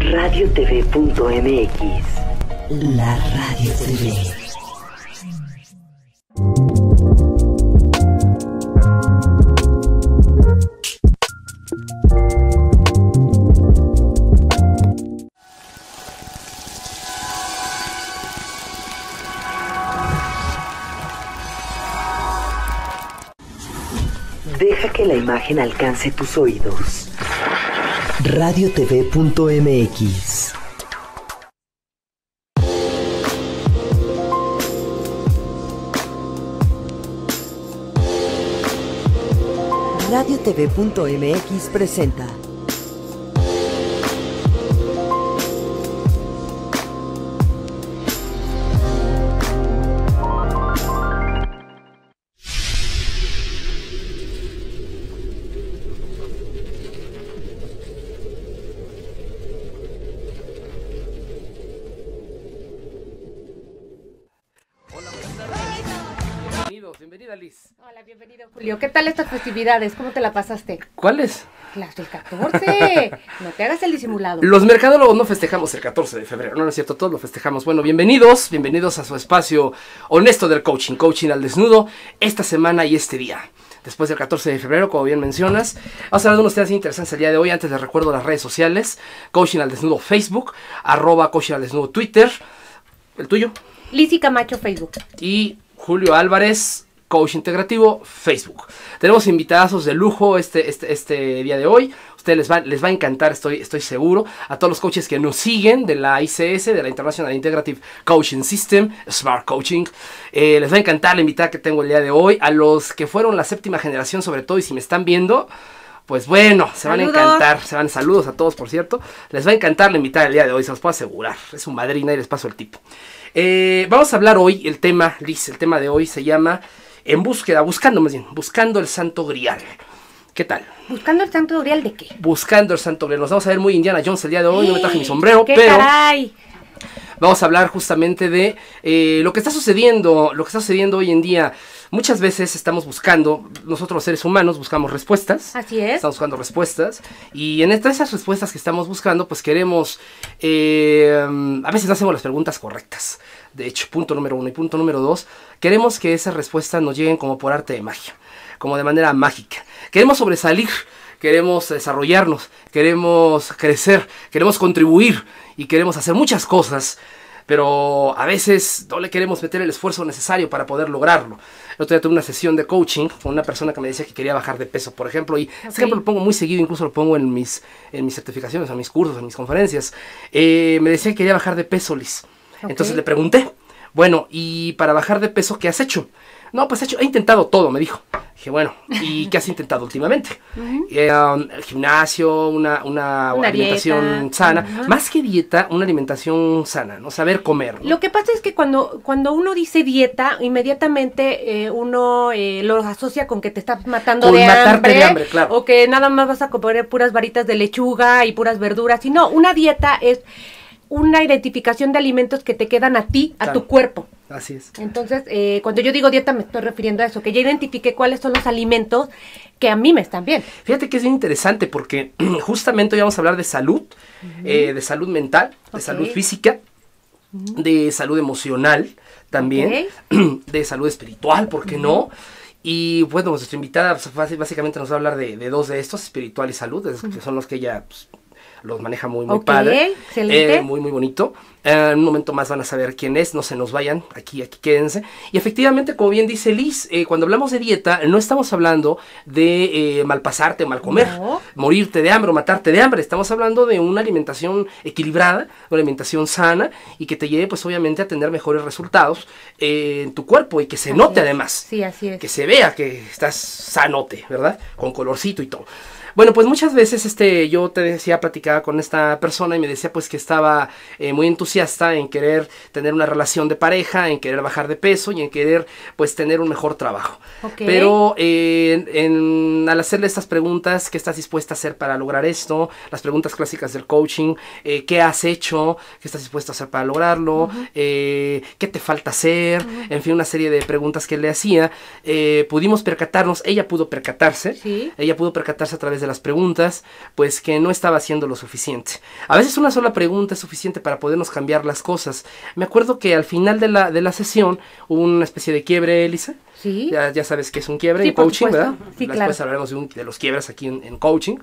radiotv.mx. La Radio TV. Deja que la imagen alcance tus oídos radiotv.mx. Radiotv.mx presenta festividades? ¿Cómo te la pasaste? ¿Cuáles? Las del 14. No te hagas el disimulado. Los mercadólogos no festejamos el 14 de febrero, no, no es cierto, todos lo festejamos. Bueno, bienvenidos, bienvenidos a su espacio honesto del coaching, coaching al desnudo, esta semana y este día después del 14 de febrero, como bien mencionas. Vamos a hablar de unos temas interesantes el día de hoy. Antes les recuerdo las redes sociales: Coaching al Desnudo Facebook, arroba Coaching al Desnudo Twitter. ¿El tuyo? Lizzy Camacho Facebook. Y Julio Álvarez, coach integrativo, Facebook. Tenemos invitados de lujo este, este, este, día de hoy. Ustedes les va, a encantar, estoy, estoy seguro. A todos los coaches que nos siguen de la ICS, de la International Integrative Coaching System, Smart Coaching. Eh, les va a encantar la invitada que tengo el día de hoy. A los que fueron la séptima generación, sobre todo, y si me están viendo pues bueno, se van a encantar, se van saludos a todos, por cierto. Les va a encantar la invitada el día de hoy, se los puedo asegurar. Es un madrina y les paso el tipo. Eh, vamos a hablar hoy el tema, Liz, el tema de hoy se llama en búsqueda, buscando más bien, buscando el santo grial. ¿Qué tal? ¿Buscando el santo grial de qué? Buscando el santo grial. Nos vamos a ver muy Indiana Jones el día de hoy. No me traje mi sombrero, ¿Qué pero. Caray. Vamos a hablar justamente de eh, lo que está sucediendo, lo que está sucediendo hoy en día. Muchas veces estamos buscando, nosotros los seres humanos buscamos respuestas. Así es. Estamos buscando respuestas. Y en estas esas respuestas que estamos buscando, pues queremos, eh, a veces no hacemos las preguntas correctas. De hecho, punto número uno y punto número dos, queremos que esas respuestas nos lleguen como por arte de magia, como de manera mágica. Queremos sobresalir queremos desarrollarnos, queremos crecer, queremos contribuir y queremos hacer muchas cosas, pero a veces no le queremos meter el esfuerzo necesario para poder lograrlo. El otro día tuve una sesión de coaching con una persona que me decía que quería bajar de peso, por ejemplo, y okay. ejemplo lo pongo muy seguido, incluso lo pongo en mis, en mis certificaciones, en mis cursos, en mis conferencias. Eh, me decía que quería bajar de peso, Liz. Entonces le pregunté, bueno, ¿y para bajar de peso qué has hecho? No, pues hecho, he intentado todo, me dijo. Dije, bueno, ¿y qué has intentado últimamente? el eh, um, gimnasio, una, una, alimentación sana. Más que dieta, una alimentación sana, ¿no? Saber comer. Lo que pasa es que cuando, cuando uno dice dieta, inmediatamente eh, uno eh, lo asocia con que te estás matando de hambre. De hambre claro. O que nada más vas a comer puras varitas de lechuga y puras verduras. Y no, una dieta es una identificación de alimentos que te quedan a ti, a tu cuerpo. Así es. Entonces, eh, cuando yo digo dieta me estoy refiriendo a eso, que ya identifique cuáles son los alimentos que a mí me están bien. Fíjate que es bien interesante porque justamente hoy vamos a hablar de salud, eh, de salud mental, de salud física, de salud emocional también, de salud espiritual, ¿por qué no? Y bueno, pues nuestra invitada pues, básicamente nos va a hablar de, dos de estos, espiritual y salud, que son los que ella pues, los maneja muy, muy padre. Eh, muy, muy bonito. Eh, en un momento más van a saber quién es, no se nos vayan, aquí, aquí quédense. Y efectivamente, como bien dice Liz, eh, cuando hablamos de dieta, no estamos hablando de eh, malpasarte, mal comer, morirte de hambre o matarte de hambre. Estamos hablando de una alimentación equilibrada, una alimentación sana y que te lleve, pues obviamente, a tener mejores resultados en tu cuerpo y que se note además. Sí, así es. Que se vea que estás sanote, ¿verdad? Con colorcito y todo. Bueno, pues muchas veces este, yo te decía, platicaba con esta persona y me decía pues que estaba eh, muy entusiasta en querer tener una relación de pareja, en querer bajar de peso y en querer pues tener un mejor trabajo. Pero eh, al hacerle estas preguntas, ¿qué estás dispuesta a hacer para lograr esto? Las preguntas clásicas del coaching, eh, ¿qué has hecho? ¿Qué estás dispuesta a hacer para lograrlo? ¿Qué te falta hacer? En fin, una serie de preguntas que le hacía. pudimos percatarnos, ella pudo percatarse, ella pudo percatarse a través de las preguntas, pues que no estaba haciendo lo suficiente. A veces una sola pregunta es suficiente para podernos cambiar las cosas. Me acuerdo que al final de la, de la sesión hubo una especie de quiebre, Elisa. Sí. Ya, sabes que es un quiebre sí, en coaching, ¿verdad? Sí, Después hablaremos de, los quiebres aquí en, coaching.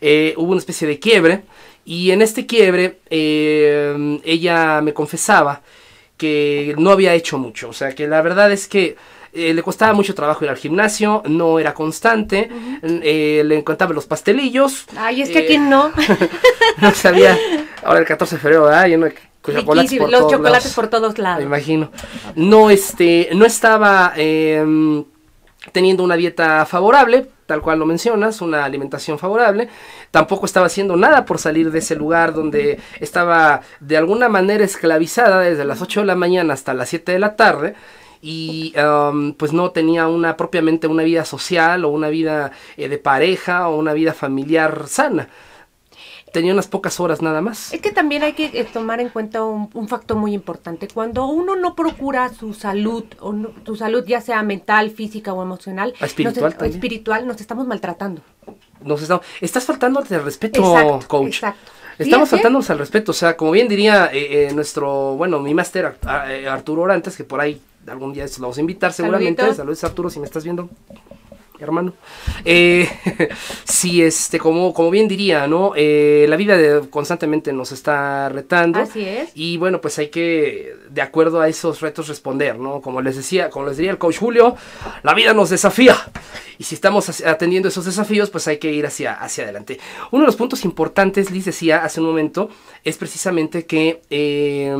Eh, hubo una especie de quiebre y en este quiebre eh, ella me confesaba que no había hecho mucho. O sea, que la verdad es que eh, le costaba mucho trabajo ir al gimnasio, no era constante, eh, le encantaban los pastelillos. Ay, es que aquí eh, no. no sabía. Ahora el 14 de febrero, ¿verdad? los chocolates por todos lados. Me imagino. No, este, no estaba em, teniendo una dieta favorable, tal cual lo mencionas, una alimentación favorable. Tampoco estaba haciendo nada por salir de ese lugar donde estaba de alguna manera esclavizada desde las 8 de la mañana hasta las 7 de la tarde y um, pues no tenía una propiamente una vida social o una vida eh, de pareja o una vida familiar sana. Tenía unas pocas horas nada más. Es que también hay que eh, tomar en cuenta un, factor muy importante. Cuando uno no procura su salud, o su salud ya sea mental, física o emocional, espiritual, nos, espiritual nos estamos maltratando. Nos estás faltando al respeto, coach. Exacto. Estamos faltándonos al respeto, o sea, como bien diría eh, nuestro, bueno, mi máster Arturo Orantes, que por ahí algún día los vamos a invitar seguramente. Saludos Arturo si me estás viendo hermano. Eh, si sí, este, como, como bien diría, ¿no? Eh, la vida constantemente nos está retando. Así es. Y bueno, pues hay que, de acuerdo a esos retos, responder, ¿no? Como les decía, como les diría el coach Julio, la vida nos desafía. Y si estamos atendiendo esos desafíos, pues hay que ir hacia, hacia adelante. Uno de los puntos importantes, Liz decía hace un momento, es precisamente que eh,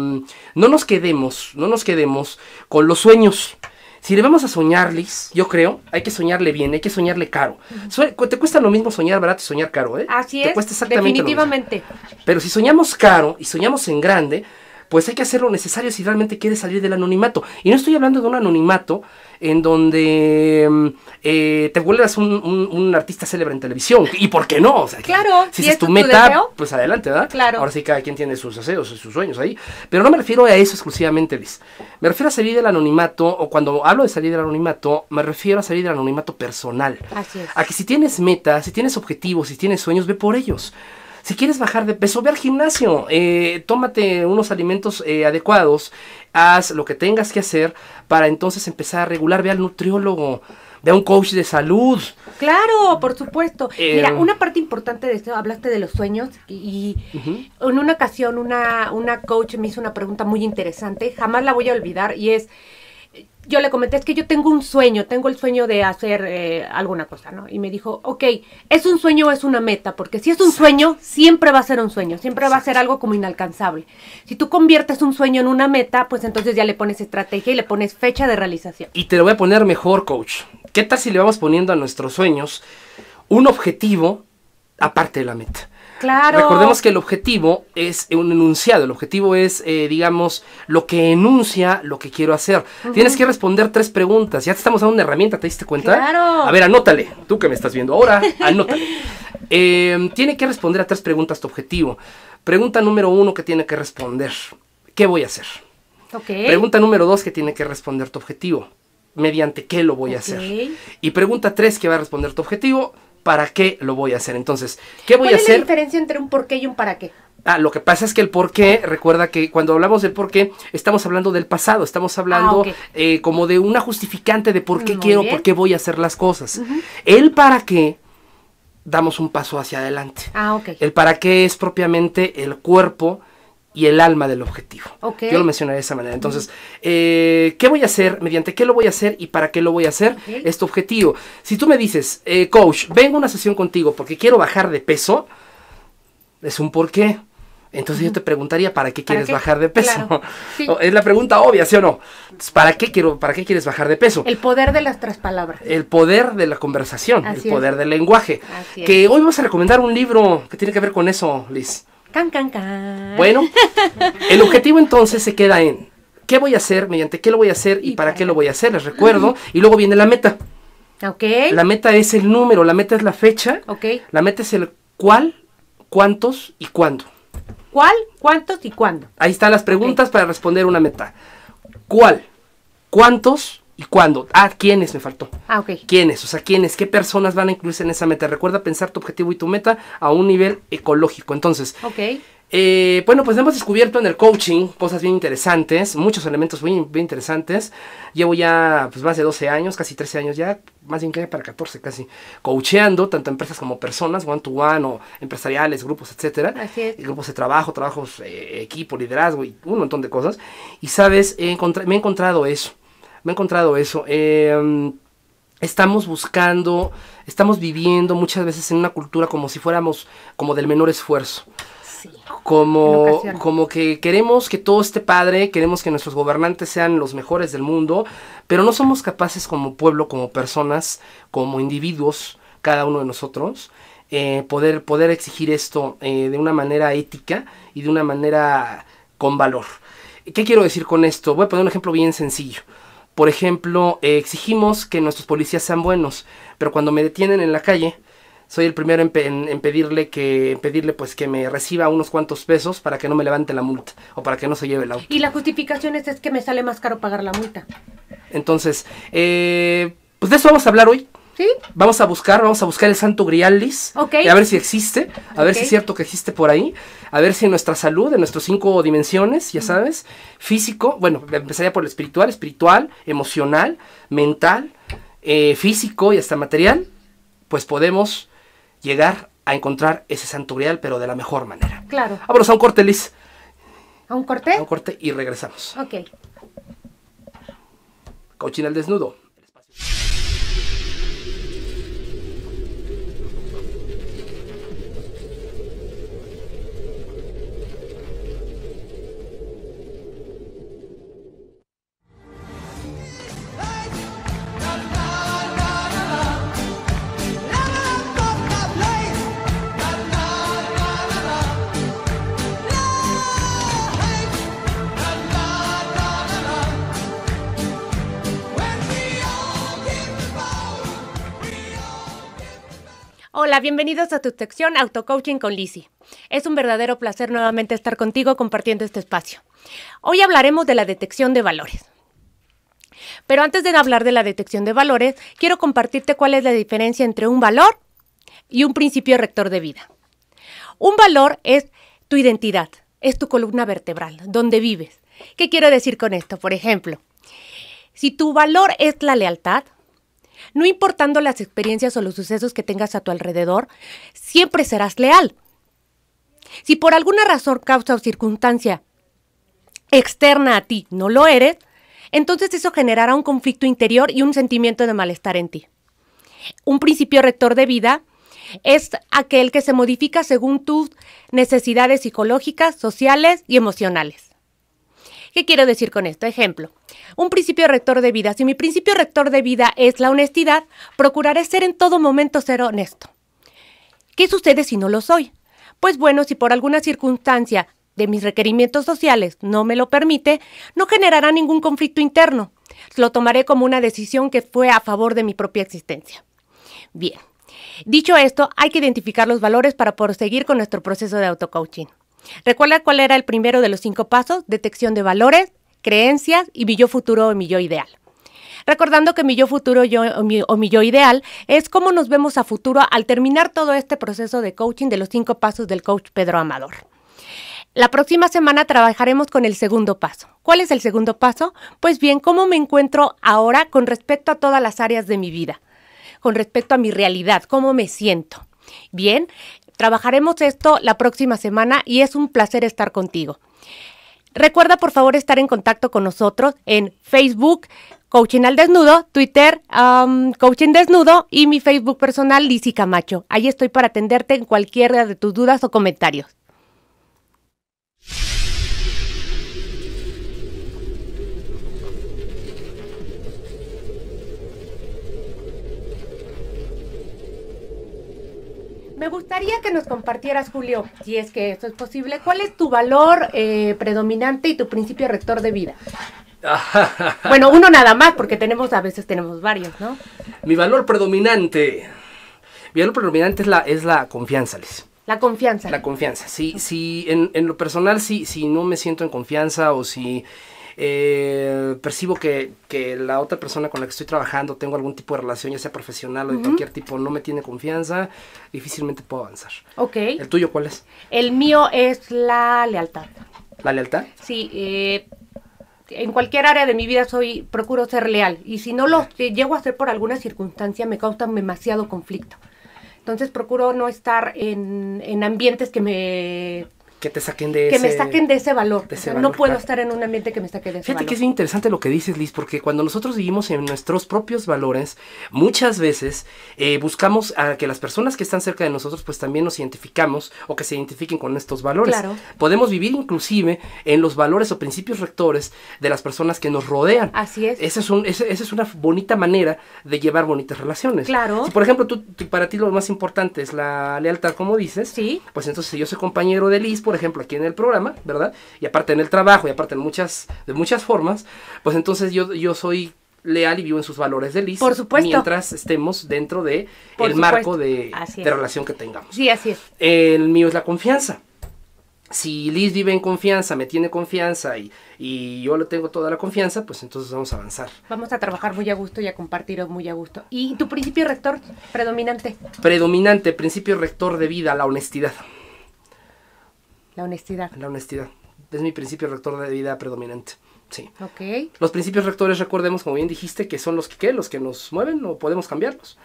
no nos quedemos, no nos quedemos con los sueños. Si le vamos a soñar, yo creo, hay que soñarle bien, hay que soñarle caro. Te cuesta lo mismo soñar barato y soñar caro, ¿eh? Así es. Te cuesta exactamente definitivamente. Pero si soñamos caro y soñamos en grande, pues hay que hacer lo necesario si realmente quieres salir del anonimato. Y no estoy hablando de un anonimato en donde mm, eh, te vuelvas un, artista célebre en televisión. ¿Y por qué no? O claro. Si, es tu meta, pues adelante, ¿verdad? Claro. Ahora sí cada quien tiene sus deseos y sus sueños ahí. Pero no me refiero a eso exclusivamente, Liz. Me refiero a salir del anonimato, o cuando hablo de salir del anonimato, me refiero a salir del anonimato personal. Así es. A que si tienes metas, si tienes objetivos, si tienes sueños, ve por ellos. Si quieres bajar de peso, ve al gimnasio, eh, tómate unos alimentos eh, adecuados, haz lo que tengas que hacer para entonces empezar a regular, ve al nutriólogo. ve a un coach de salud. Claro, por supuesto. Mira, eh, una parte importante de esto, hablaste de los sueños y, en una ocasión una, una coach me hizo una pregunta muy interesante, jamás la voy a olvidar, y es, yo le comenté, es que yo tengo un sueño, tengo el sueño de hacer eh, alguna cosa, ¿no? Y me dijo, ok, ¿es un sueño o es una meta? Porque si es un sueño, siempre va a ser un sueño, siempre va a ser algo como inalcanzable. Si tú conviertes un sueño en una meta, pues entonces ya le pones estrategia y le pones fecha de realización. Y te lo voy a poner mejor, coach. ¿Qué tal si le vamos poniendo a nuestros sueños un objetivo aparte de la meta? Claro. Recordemos que el objetivo es un enunciado, el objetivo es, eh, digamos, lo que enuncia lo que quiero hacer. Tienes que responder tres preguntas. Ya te estamos dando una herramienta, ¿te diste cuenta? Claro. A ver, anótale, tú que me estás viendo ahora, anótale. Em, tiene que responder a tres preguntas tu objetivo. Pregunta número uno que tiene que responder, ¿qué voy a hacer? Pregunta número dos que tiene que responder tu objetivo, mediante qué lo voy a hacer. Y pregunta tres que va a responder tu objetivo, ¿para qué lo voy a hacer? Entonces, ¿qué voy a hacer? ¿Cuál es la diferencia entre un por qué y un para qué? Ah, lo que pasa es que el por qué, recuerda que cuando hablamos del por qué, estamos hablando del pasado, estamos ah, hablando eh, como de una justificante de por qué quiero, por qué voy a hacer las cosas. El para qué damos un paso hacia adelante. Ah, ok. El para qué es propiamente el cuerpo, y el alma del objetivo. Yo lo mencionaré de esa manera. Entonces, eh, ¿qué voy a hacer? ¿Mediante qué lo voy a hacer? ¿Y para qué lo voy a hacer? Este objetivo. Si tú me dices, eh, coach, vengo a una sesión contigo porque quiero bajar de peso, es un por qué. Entonces yo te preguntaría, ¿para qué quieres bajar de peso? Es la pregunta obvia, ¿sí o no? ¿para, qué quiero, ¿Para qué quieres bajar de peso? El poder de las tres palabras. El poder de la conversación, el poder del lenguaje. que hoy vamos a recomendar un libro que tiene que ver con eso, Liz. Can, Bueno, el objetivo entonces se queda en qué voy a hacer, mediante qué lo voy a hacer y, para, qué lo voy a hacer, les recuerdo. Y luego viene la meta. Ok. La meta es el número, la meta es la fecha. Ok. La meta es el cuál, cuántos y cuándo. ¿Cuál, cuántos y cuándo? Ahí están las preguntas para responder una meta. ¿Cuál? ¿Cuántos? ¿Y cuándo? Ah, ¿quiénes me faltó? Ah, ok. ¿Quiénes? O sea, ¿quiénes? ¿Qué personas van a incluirse en esa meta? Recuerda pensar tu objetivo y tu meta a un nivel ecológico. Entonces, ok. Eh, bueno, pues hemos descubierto en el coaching cosas bien interesantes, muchos elementos muy, bien interesantes. Llevo ya pues, más de 12 años, casi 13 años ya, más bien que para 14 casi, coacheando tanto empresas como personas, one to one o empresariales, grupos, etcétera. Grupos de trabajo, trabajos, eh, equipo, liderazgo y un montón de cosas. Y sabes, he me he encontrado eso. Me he encontrado eso. Em, estamos buscando, estamos viviendo muchas veces en una cultura como si fuéramos como del menor esfuerzo. como, como que queremos que todo esté padre, queremos que nuestros gobernantes sean los mejores del mundo, pero no somos capaces como pueblo, como personas, como individuos, cada uno de nosotros, eh, poder, poder exigir esto eh, de una manera ética y de una manera con valor. ¿Qué quiero decir con esto? Voy a poner un ejemplo bien sencillo. Por ejemplo, eh, exigimos que nuestros policías sean buenos, pero cuando me detienen en la calle, soy el primero en, pedirle que pedirle pues que me reciba unos cuantos pesos para que no me levante la multa o para que no se lleve el auto. Y la justificación es, es que me sale más caro pagar la multa. Entonces, eh, pues de eso vamos a hablar hoy. Vamos a buscar, vamos a buscar el santo grial, Liz. A ver si existe, a ver si es cierto que existe por ahí. A ver si en nuestra salud, en nuestras cinco dimensiones, ya sabes, físico, bueno, empezaría por el espiritual, espiritual, emocional, mental, eh, físico y hasta material, pues podemos llegar a encontrar ese santo grial, pero de la mejor manera. Claro. Vámonos a un corte, Liz. ¿A un corte? A un corte y regresamos. Ok. Cochina al desnudo. bienvenidos a tu sección Coaching con Lisi. Es un verdadero placer nuevamente estar contigo compartiendo este espacio. Hoy hablaremos de la detección de valores. Pero antes de hablar de la detección de valores, quiero compartirte cuál es la diferencia entre un valor y un principio rector de vida. Un valor es tu identidad, es tu columna vertebral, donde vives. ¿Qué quiero decir con esto? Por ejemplo, si tu valor es la lealtad, no importando las experiencias o los sucesos que tengas a tu alrededor, siempre serás leal. Si por alguna razón, causa o circunstancia externa a ti no lo eres, entonces eso generará un conflicto interior y un sentimiento de malestar en ti. Un principio rector de vida es aquel que se modifica según tus necesidades psicológicas, sociales y emocionales. ¿Qué quiero decir con esto? Ejemplo, un principio rector de vida. Si mi principio rector de vida es la honestidad, procuraré ser en todo momento ser honesto. ¿Qué sucede si no lo soy? Pues bueno, si por alguna circunstancia de mis requerimientos sociales no me lo permite, no generará ningún conflicto interno. Lo tomaré como una decisión que fue a favor de mi propia existencia. Bien, dicho esto, hay que identificar los valores para proseguir con nuestro proceso de autocoaching. Recuerda cuál era el primero de los cinco pasos, detección de valores, creencias y mi yo futuro o mi yo ideal. Recordando que mi yo futuro o, mi, o, mi, yo ideal es cómo nos vemos a futuro al terminar todo este proceso de coaching de los cinco pasos del coach Pedro Amador. La próxima semana trabajaremos con el segundo paso. ¿Cuál es el segundo paso? Pues bien, cómo me encuentro ahora con respecto a todas las áreas de mi vida, con respecto a mi realidad, cómo me siento. Bien, Trabajaremos esto la próxima semana y es un placer estar contigo. Recuerda por favor estar en contacto con nosotros en Facebook, Coaching al Desnudo, Twitter, Coaching Desnudo y mi Facebook personal, Lizzy Camacho. Ahí estoy para atenderte en cualquiera de tus dudas o comentarios. Me gustaría que nos compartieras, Julio, si es que eso es posible, ¿cuál es tu valor eh, predominante y tu principio rector de vida? bueno, uno nada más, porque tenemos, a veces tenemos varios, ¿no? Mi valor predominante, mi valor predominante es la, es la confianza, Liz. La confianza. La confianza. sí. sí. en, lo personal, sí, si no me siento en confianza o si eh, percibo que, la otra persona con la que estoy trabajando, tengo algún tipo de relación, ya sea profesional o de cualquier tipo, no me tiene confianza, difícilmente puedo avanzar. Ok. ¿El tuyo cuál es? El mío es la lealtad. ¿La lealtad? Sí, eh, en cualquier área de mi vida soy procuro ser leal y si no lo llego a hacer por alguna circunstancia me causa demasiado conflicto. Entonces procuro no estar en, en ambientes que me que te saquen de que ese... Que me saquen de ese valor. no puedo estar en un ambiente que me saque de ese valor. Fíjate que es interesante lo que dices, Liz, porque cuando nosotros vivimos en nuestros propios valores, muchas veces eh, buscamos a que las personas que están cerca de nosotros pues también nos identificamos o que se identifiquen con estos valores. Claro. Podemos vivir inclusive en los valores o principios rectores de las personas que nos rodean. Así es. Esa es, un, es una bonita manera de llevar bonitas relaciones. Claro. Si, por ejemplo, tú, para ti lo más importante es la lealtad, como dices. Sí. Pues entonces si yo soy compañero de Liz, por ejemplo, aquí en el programa, ¿verdad? Y aparte en el trabajo y aparte en muchas, de muchas formas, pues entonces yo, yo soy leal y vivo en sus valores de Liz. Por supuesto. Mientras estemos dentro de marco de, relación que tengamos. Sí, así es. El mío es la confianza. Si Liz vive en confianza, me tiene confianza y yo le tengo toda la confianza, pues entonces vamos a avanzar. Vamos a trabajar muy a gusto y a compartir muy a gusto. ¿Y tu principio rector predominante? Predominante, principio rector de vida, la honestidad. La honestidad. La honestidad. Es mi principio rector de vida predominante. Sí. Ok. Los principios rectores, recordemos, como bien dijiste, que son los que, los que nos mueven, o podemos cambiarlos.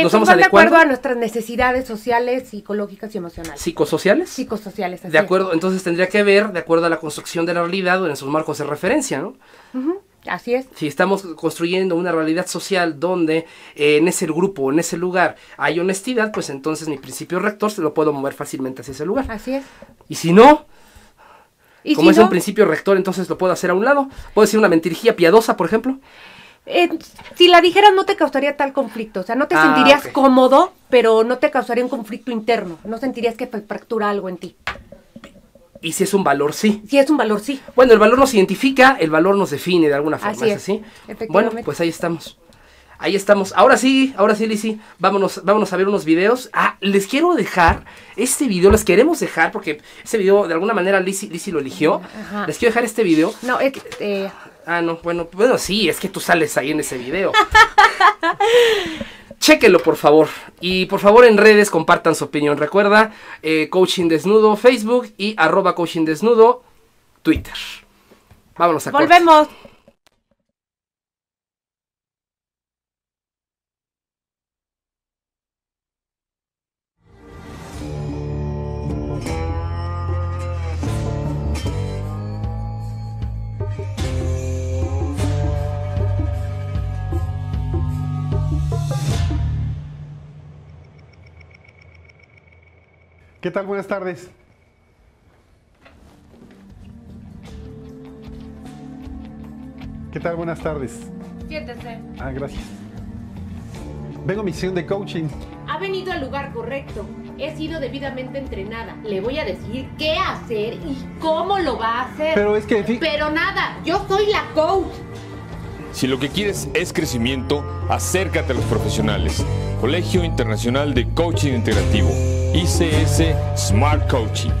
nos vamos de acuerdo a nuestras necesidades sociales, psicológicas y emocionales. ¿Psicosociales? Psicosociales, así De acuerdo, entonces tendría que ver, de acuerdo a la construcción de la realidad o en sus marcos de referencia, ¿no? Así es. Si estamos construyendo una realidad social donde eh, en ese grupo, en ese lugar, hay honestidad, pues entonces mi principio rector se lo puedo mover fácilmente hacia ese lugar. Así es. Y si no, como es un principio rector, entonces lo puedo hacer a un lado. ¿Puedo decir una mentirigía piadosa, por ejemplo? Eh, si la dijeras no te causaría tal conflicto, o sea, no te ah, sentirías cómodo, pero no te causaría un conflicto interno, no sentirías que fractura algo en ti. Y si es un valor, sí. Si es un valor, sí. Bueno, el valor nos identifica, el valor nos define de alguna forma. Así es, así? Bueno, pues ahí estamos. Ahí estamos. Ahora sí, ahora sí, Lisi, vámonos, vámonos a ver unos videos. Ah, les quiero dejar este video, les queremos dejar, porque este video de alguna manera Lisi, lo eligió. Les quiero dejar este video. No, es eh, Ah, no, bueno, bueno, sí, es que tú sales ahí en ese video. Chéquelo, por favor. Y por favor en redes compartan su opinión. Recuerda, eh, Coaching Desnudo Facebook y arroba Coaching Desnudo Twitter. Vámonos a Volvemos. ¿Qué tal? Buenas tardes. ¿Qué tal? Buenas tardes. Siéntese. Ah, gracias. Vengo a mi sesión de coaching. Ha venido al lugar correcto. He sido debidamente entrenada. Le voy a decir qué hacer y cómo lo va a hacer. Pero es que... Pero nada, yo soy la coach. Si lo que quieres es crecimiento, acércate a los profesionales. Colegio Internacional de Coaching Integrativo. ICS Smart Coaching.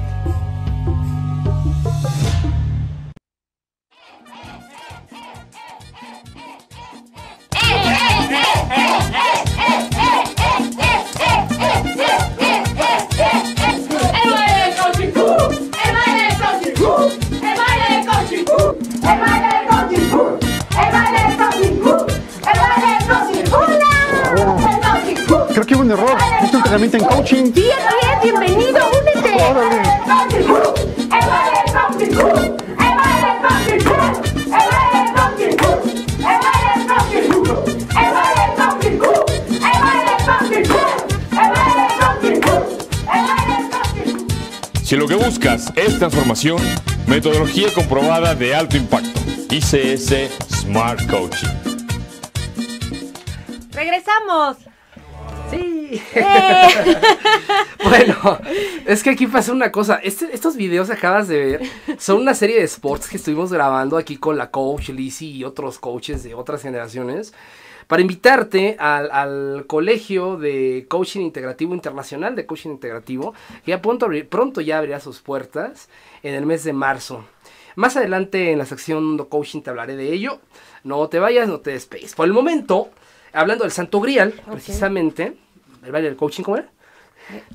es transformación, metodología comprobada de alto impacto. ICS Smart Coaching. Regresamos. Sí. Eh. bueno, es que aquí pasa una cosa. Este, estos videos que acabas de ver son una serie de sports que estuvimos grabando aquí con la coach Lizzie y otros coaches de otras generaciones para invitarte al, Colegio de Coaching Integrativo Internacional de Coaching Integrativo, que pronto, pronto ya abrirá sus puertas en el mes de marzo. Más adelante en la sección de coaching te hablaré de ello. No te vayas, no te despegues. Por el momento, hablando del Santo Grial, precisamente, el baile del coaching, ¿cómo era?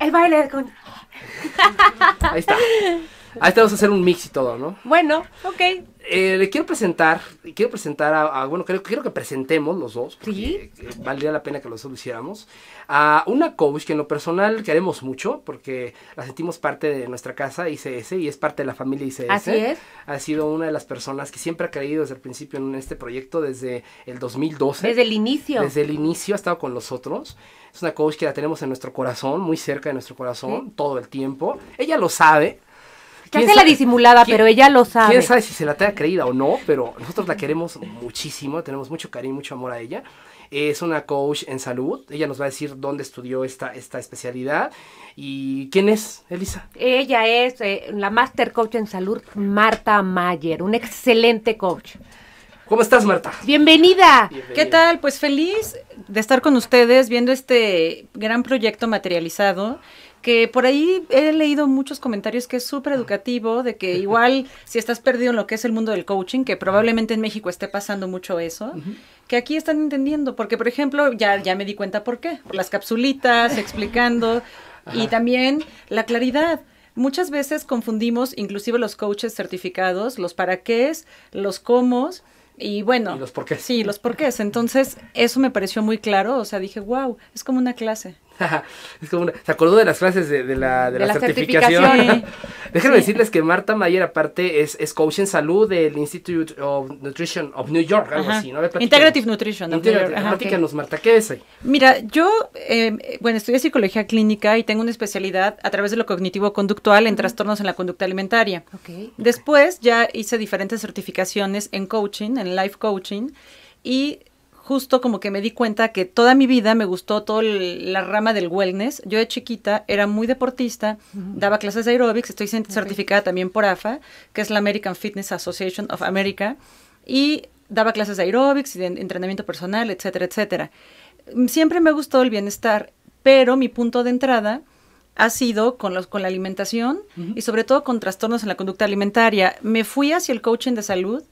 El baile del coaching. Ahí está. Ahí te a hacer un mix y todo, ¿no? Bueno, ok. Eh, le quiero presentar, quiero presentar a, bueno, creo, quiero que presentemos los dos, ¿Sí? Eh, valdría la pena que los dos lo hiciéramos, a una coach que en lo personal queremos mucho, porque la sentimos parte de nuestra casa ICS y es parte de la familia ICS. Así es. Ha sido una de las personas que siempre ha creído desde el principio en este proyecto, desde el 2012. Desde el inicio. Desde el inicio ha estado con nosotros. Es una coach que la tenemos en nuestro corazón, muy cerca de nuestro corazón, todo el tiempo. Ella lo sabe. Que se la disimulada, pero ella lo sabe. Quién sabe si se la tenga creída o no, pero nosotros la queremos muchísimo, tenemos mucho cariño, mucho amor a ella. Es una coach en salud, ella nos va a decir dónde estudió esta, esta especialidad. ¿Y quién es, Elisa? Ella es eh, la Master Coach en Salud, Marta Mayer, un excelente coach. ¿Cómo estás, Marta? Bienvenida. Bienvenida. ¿Qué tal? Pues feliz de estar con ustedes viendo este gran proyecto materializado que por ahí he leído muchos comentarios que es súper educativo, de que igual si estás perdido en lo que es el mundo del coaching, que probablemente en México esté pasando mucho eso, que aquí están entendiendo, porque por ejemplo, ya, ya me di cuenta por qué, las capsulitas, explicando, y también la claridad. Muchas veces confundimos inclusive los coaches certificados, los para qué, los cómo, y bueno. Y los porqués. Sí, los porqués. Entonces, eso me pareció muy claro. O sea, dije, wow, es como una clase. ¿Se acordó de las frases de, la, certificación? Déjenme decirles que Marta Mayer, aparte, es, coach en salud del Institute of Nutrition of New York, algo así, ¿no? Integrative Nutrition. Platícanos, Marta, ¿qué es ahí? Mira, yo, em, bueno, estudié psicología clínica y tengo una especialidad a través de lo cognitivo-conductual en trastornos en la conducta alimentaria. Okay. Después ya hice diferentes certificaciones en coaching, en life coaching, y justo como que me di cuenta que toda mi vida me gustó toda la rama del wellness. Yo de chiquita era muy deportista, daba clases de aeróbics, estoy certificada también por AFA, que es la American Fitness Association of America, y daba clases de aeróbics y de entrenamiento personal, etcétera, etcétera. Mm, siempre me gustó el bienestar, pero mi punto de entrada ha sido con, los, con la alimentación y sobre todo con trastornos en la conducta alimentaria. Me fui hacia el coaching de salud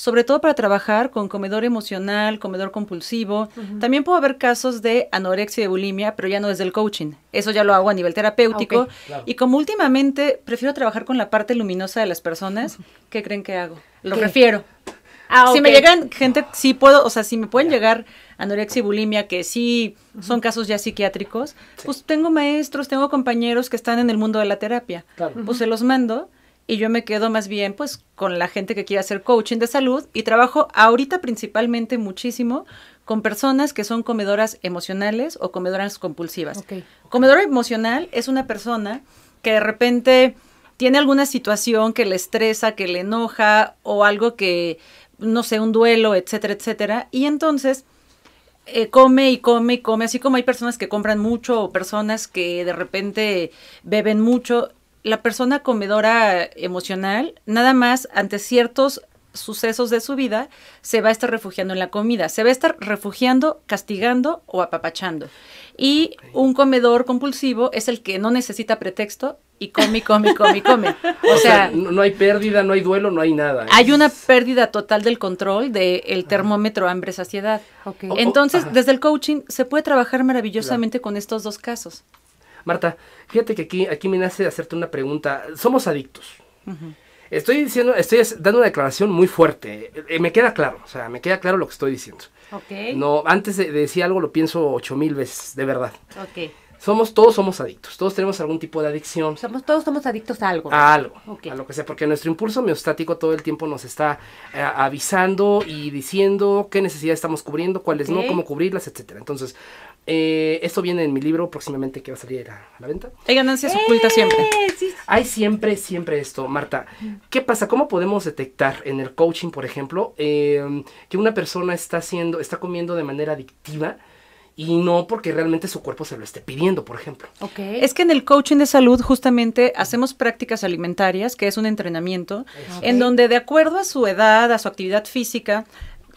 sobre todo para trabajar con comedor emocional, comedor compulsivo. También puedo haber casos de anorexia y bulimia, pero ya no desde el coaching. Eso ya lo hago a nivel terapéutico. Ah, y como últimamente prefiero trabajar con la parte luminosa de las personas, ¿qué creen que hago? Lo prefiero refiero. Ah, si me llegan gente, sí puedo, o sea, si me pueden llegar anorexia y bulimia, que sí son casos ya psiquiátricos, pues tengo maestros, tengo compañeros que están en el mundo de la terapia. Pues se los mando y yo me quedo más bien pues con la gente que quiere hacer coaching de salud y trabajo ahorita principalmente muchísimo con personas que son comedoras emocionales o comedoras compulsivas. Comedora emocional es una persona que de repente tiene alguna situación que le estresa, que le enoja o algo que, no sé, un duelo, etcétera, etcétera. Y entonces eh, come y come y come, así como hay personas que compran mucho o personas que de repente beben mucho, la persona comedora emocional nada más ante ciertos sucesos de su vida, se va a estar refugiando en la comida, se va a estar refugiando, castigando o apapachando. Y un comedor compulsivo es el que no necesita pretexto y come, come, come, come. O, sea, no hay pérdida, no hay duelo, no hay nada. ¿eh? Hay una pérdida total del control del termómetro hambre-saciedad. Entonces, desde el coaching se puede trabajar maravillosamente con estos dos casos. Marta, fíjate que aquí, aquí me nace hacerte una pregunta. Somos adictos. Estoy diciendo, estoy dando una declaración muy fuerte. Eh, me queda claro, o sea, me queda claro lo que estoy diciendo. Okay. No, antes de, decir algo lo pienso ocho mil veces, de verdad. Okay somos todos somos adictos, todos tenemos algún tipo de adicción. Somos, todos somos adictos a algo. A algo, a lo que sea, porque nuestro impulso homeostático todo el tiempo nos está eh, avisando y diciendo qué necesidad estamos cubriendo, cuáles no, cómo cubrirlas, etcétera. Entonces, eh, esto viene en mi libro próximamente que va a salir a, la venta. Hay ganancias ocultas siempre. Eh, Hay siempre, siempre esto, Marta. ¿Qué pasa? ¿Cómo podemos detectar en el coaching, por ejemplo, que una persona está haciendo, está comiendo de manera adictiva? y no porque realmente su cuerpo se lo esté pidiendo, por ejemplo. Es que en el coaching de salud justamente hacemos prácticas alimentarias, que es un entrenamiento, en donde de acuerdo a su edad, a su actividad física,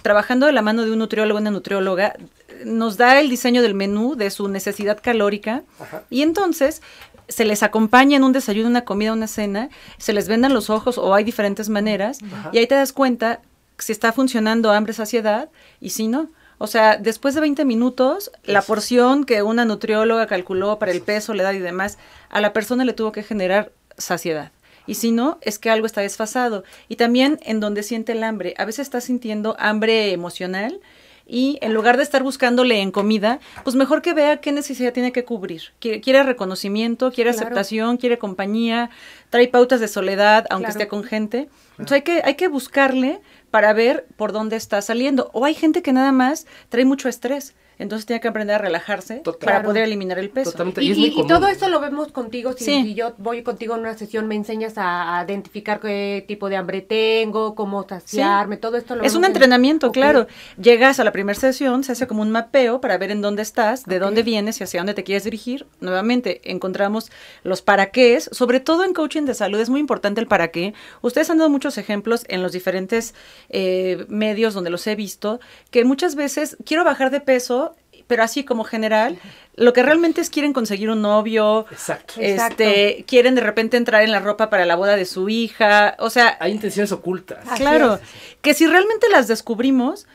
trabajando de la mano de un nutriólogo, una nutrióloga, nos da el diseño del menú, de su necesidad calórica, y entonces se les acompaña en un desayuno, una comida, una cena, se les vendan los ojos o hay diferentes maneras, y ahí te das cuenta si está funcionando hambre, saciedad, y si no. O sea, después de 20 minutos, la porción que una nutrióloga calculó para el peso, la edad y demás, a la persona le tuvo que generar saciedad. Y si no, es que algo está desfasado. Y también en donde siente el hambre. A veces está sintiendo hambre emocional y en lugar de estar buscándole en comida, pues mejor que vea qué necesidad tiene que cubrir. Quiere, reconocimiento, quiere aceptación, quiere compañía, trae pautas de soledad, aunque esté con gente. Entonces hay que, hay que buscarle para ver por dónde está saliendo. O hay gente que nada más trae mucho estrés entonces tiene que aprender a relajarse para poder eliminar el peso. Y, todo esto lo vemos contigo. Si, yo voy contigo en una sesión, me enseñas a, identificar qué tipo de hambre tengo, cómo saciarme, todo esto lo Es un entrenamiento, claro. Llegas a la primera sesión, se hace como un mapeo para ver en dónde estás, de dónde vienes y hacia dónde te quieres dirigir. Nuevamente, encontramos los para qué, sobre todo en coaching de salud es muy importante el para qué. Ustedes han dado muchos ejemplos en los diferentes eh, medios donde los he visto, que muchas veces quiero bajar de peso, pero así como general, lo que realmente es quieren conseguir un novio, Exacto. este, quieren de repente entrar en la ropa para la boda de su hija, o sea, hay intenciones ocultas. Claro, que si realmente las descubrimos,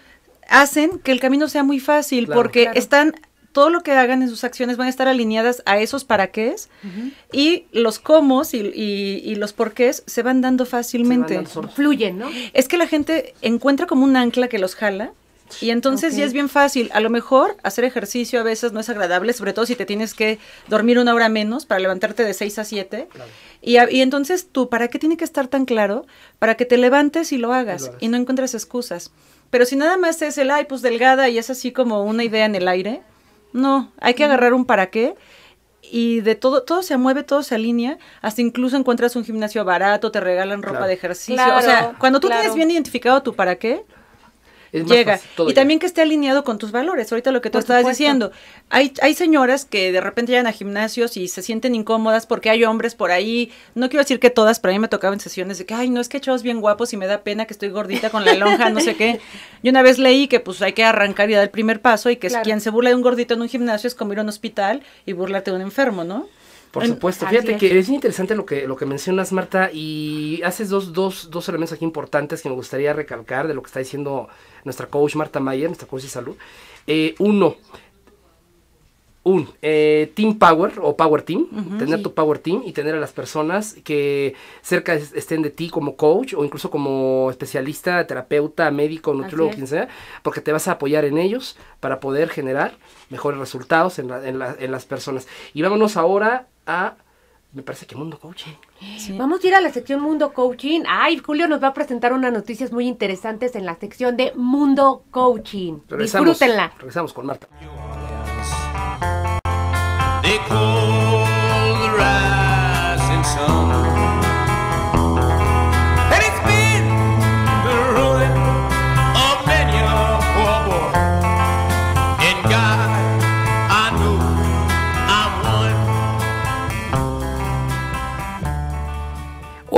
hacen que el camino sea muy fácil porque están todo lo que hagan en sus acciones van a estar alineadas a esos para qué es y los cómo y, los por los se van dando fácilmente. Fluyen, ¿no? Es que la gente encuentra como un ancla que los jala y entonces ya es bien fácil. A lo mejor hacer ejercicio a veces no es agradable, sobre todo si te tienes que dormir una hora menos para levantarte de 6 a 7. Y, entonces tú, ¿para qué tiene que estar tan claro? Para que te levantes y lo hagas y, no encuentres excusas. Pero si nada más es el, ay, pues delgada y es así como una idea en el aire, no, hay que agarrar un para qué y de todo, todo se mueve, todo se alinea, hasta incluso encuentras un gimnasio barato, te regalan ropa de ejercicio. o sea, cuando tú tienes bien identificado tu para qué, llega. y también que esté alineado con tus valores. Ahorita lo que tú estabas diciendo. Hay, hay señoras que de repente llegan a gimnasios y se sienten incómodas porque hay hombres por ahí. No quiero decir que todas, pero a mí me en sesiones de que, ay, no, es que chavos bien guapos y me da pena que estoy gordita con la lonja, no sé qué. Yo una vez leí que pues hay que arrancar y dar el primer paso y que quien se burla de un gordito en un gimnasio es como ir a un hospital y burlarte de un enfermo, ¿no? Por supuesto, fíjate que es interesante lo que, lo que mencionas, Marta, y haces dos, dos, dos elementos aquí importantes que me gustaría recalcar de lo que está diciendo nuestra coach Marta Mayer, nuestra coach de salud. Eh, uno, un eh, team power o power team, tener tu power team y tener a las personas que cerca estén de ti como coach o incluso como especialista, terapeuta, médico, nutriólogo, quien sea, porque te vas a apoyar en ellos para poder generar mejores resultados en, en las personas. Y vámonos ahora a me parece que Mundo Coaching. Vamos a ir a la sección Mundo Coaching. Ay, Julio nos va a presentar unas noticias muy interesantes en la sección de Mundo Coaching. Regresamos, Regresamos con Marta.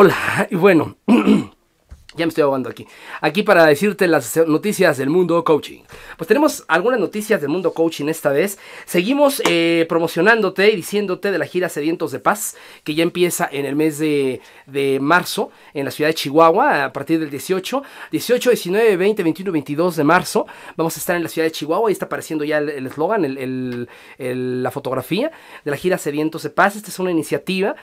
Hola, y bueno, ya me estoy ahogando aquí. Aquí para decirte las noticias del mundo coaching. Pues tenemos algunas noticias del mundo coaching esta vez. Seguimos eh, promocionándote y diciéndote de la gira Sedientos de Paz, que ya empieza en el mes de, marzo en la ciudad de Chihuahua, a partir del 18, 18, 19, 20, 21, 22 de marzo. Vamos a estar en la ciudad de Chihuahua, ahí está apareciendo ya el eslogan, la fotografía de la gira Sedientos de Paz. Esta es una iniciativa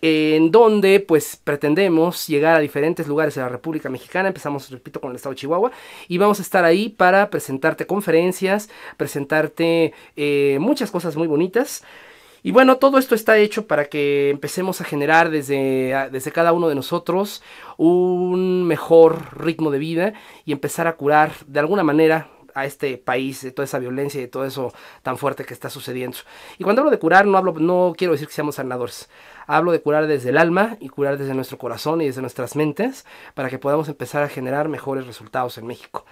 en donde pues pretendemos llegar a diferentes lugares de la República Mexicana. Empezamos, repito, con el estado de Chihuahua y vamos a estar ahí para presentarte conferencias, presentarte eh, muchas cosas muy bonitas. Y bueno, todo esto está hecho para que empecemos a generar desde, desde cada uno de nosotros un mejor ritmo de vida y empezar a curar de alguna manera a este país, de toda esa violencia y de todo eso tan fuerte que está sucediendo. Y cuando hablo de curar, no, hablo, no quiero decir que seamos sanadores. Hablo de curar desde el alma y curar desde nuestro corazón y desde nuestras mentes para que podamos empezar a generar mejores resultados en México.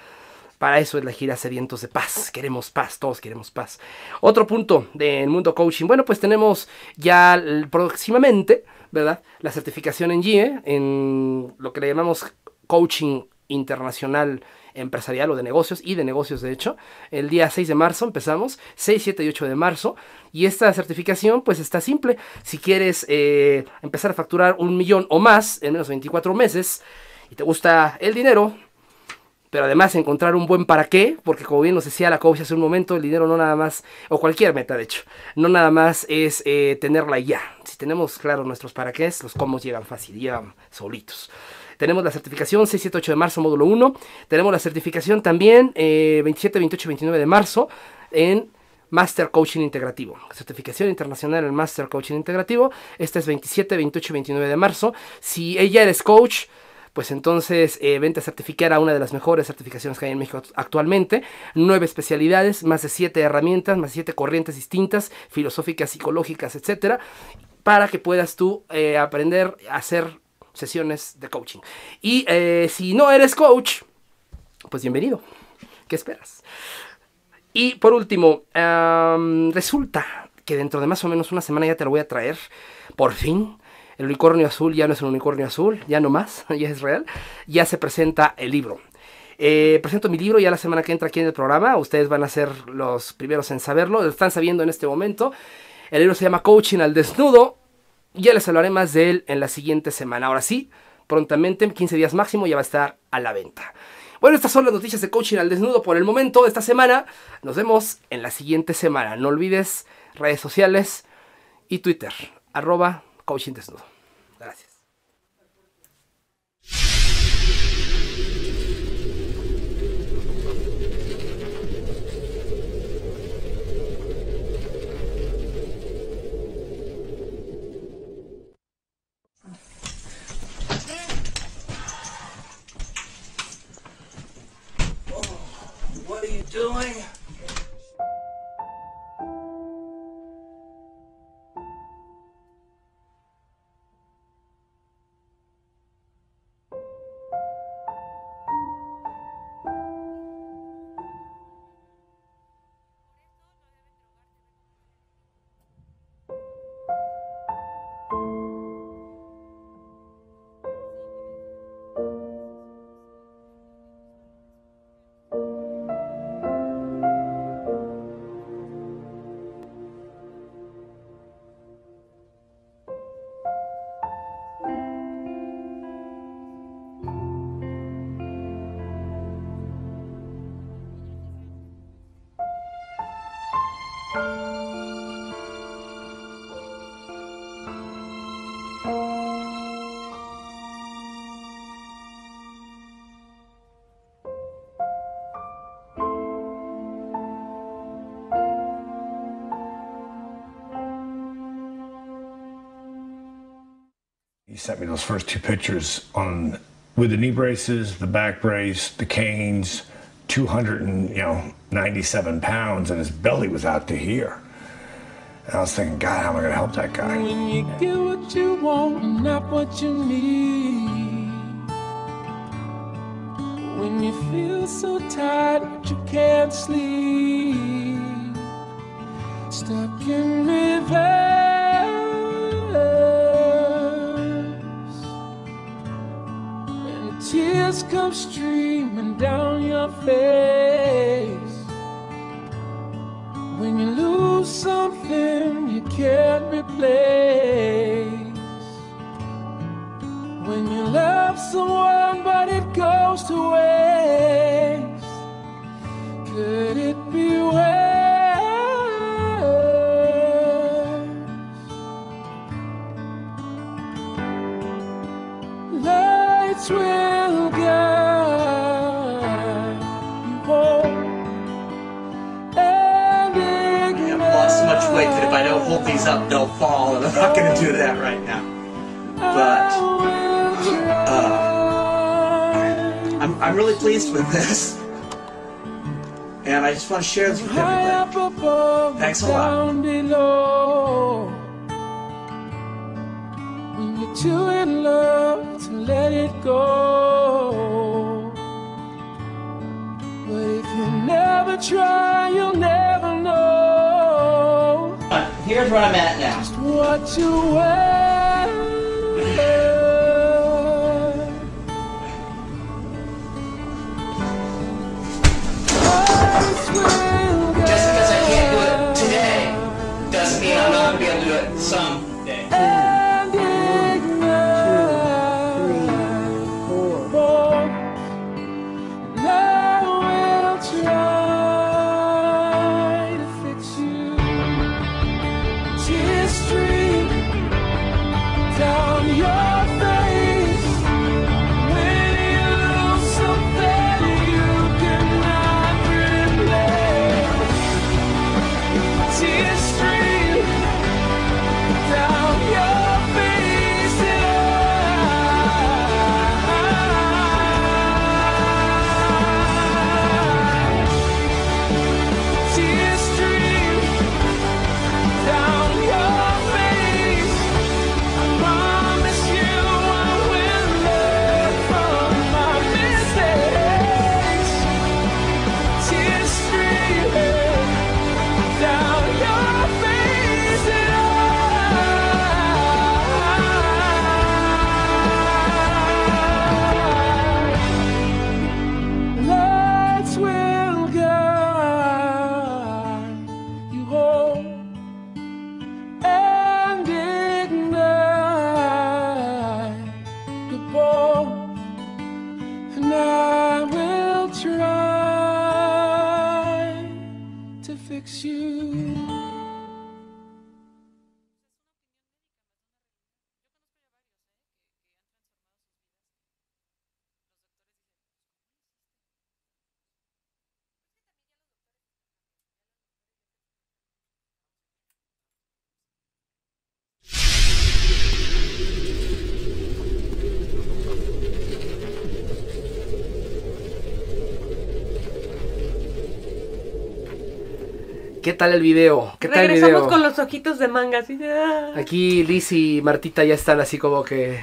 Para eso es la gira Sedientos de Paz. Queremos paz, todos queremos paz. Otro punto del mundo coaching. Bueno, pues tenemos ya próximamente, ¿verdad? La certificación en GIE, en lo que le llamamos coaching internacional empresarial o de negocios y de negocios de hecho. El día 6 de marzo empezamos, 6, 7 y 8 de marzo. Y esta certificación pues está simple. Si quieres eh, empezar a facturar un millón o más en menos de 24 meses y te gusta el dinero, pero además encontrar un buen para qué, porque como bien nos decía la coach hace un momento, el dinero no nada más, o cualquier meta de hecho, no nada más es eh, tenerla ya. Si tenemos claro nuestros para qué, los cómo llegan fácil, llegan solitos. Tenemos la certificación 678 de marzo, módulo 1. Tenemos la certificación también 27, 28 y 29 de marzo en Master Coaching Integrativo. Certificación internacional en Master Coaching Integrativo. Esta es 27, 28 y 29 de marzo. Si ella eres coach, pues entonces eh, vente a certificar a una de las mejores certificaciones que hay en México actualmente. Nueve especialidades, más de siete herramientas, más de siete corrientes distintas, filosóficas, psicológicas, etcétera, para que puedas tú eh, aprender a hacer sesiones de coaching. Y eh, si no eres coach, pues bienvenido. ¿Qué esperas? Y por último, resulta que dentro de más o menos una semana ya te lo voy a traer, por fin. El unicornio azul ya no es un unicornio azul, ya no más, ya es real. Ya se presenta el libro. Eh, presento mi libro ya la semana que entra aquí en el programa. Ustedes van a ser los primeros en saberlo. Lo están sabiendo en este momento. El libro se llama Coaching al Desnudo ya les hablaré más de él en la siguiente semana. Ahora sí, prontamente, en 15 días máximo, ya va a estar a la venta. Bueno, estas son las noticias de coaching al desnudo por el momento de esta semana. Nos vemos en la siguiente semana. No olvides redes sociales y Twitter, arroba coaching desnudo. doing? sent me those first two pictures on with the knee braces, the back brace, the canes, 297 pounds, and his belly was out to here. And I was thinking, God, how am I going to help that guy? When you get what you want, not what you need. When you feel so tired, you can't sleep. When you love someone but it goes to waste, could it be worse? Lights will guide I've lost so much weight that if I don't hold these up, they'll fall, and I'm not going to do that right now. But. I'm really pleased with this. And I just want to share this with everybody. Thanks a lot. Below. When you're too in love to let it go. But if you never try, you'll never know. Here's where I'm at now. Just what you wear. some ¿Qué tal el video? Regresamos con los ojitos de manga. Ah. Aquí Liz y Martita ya están así como que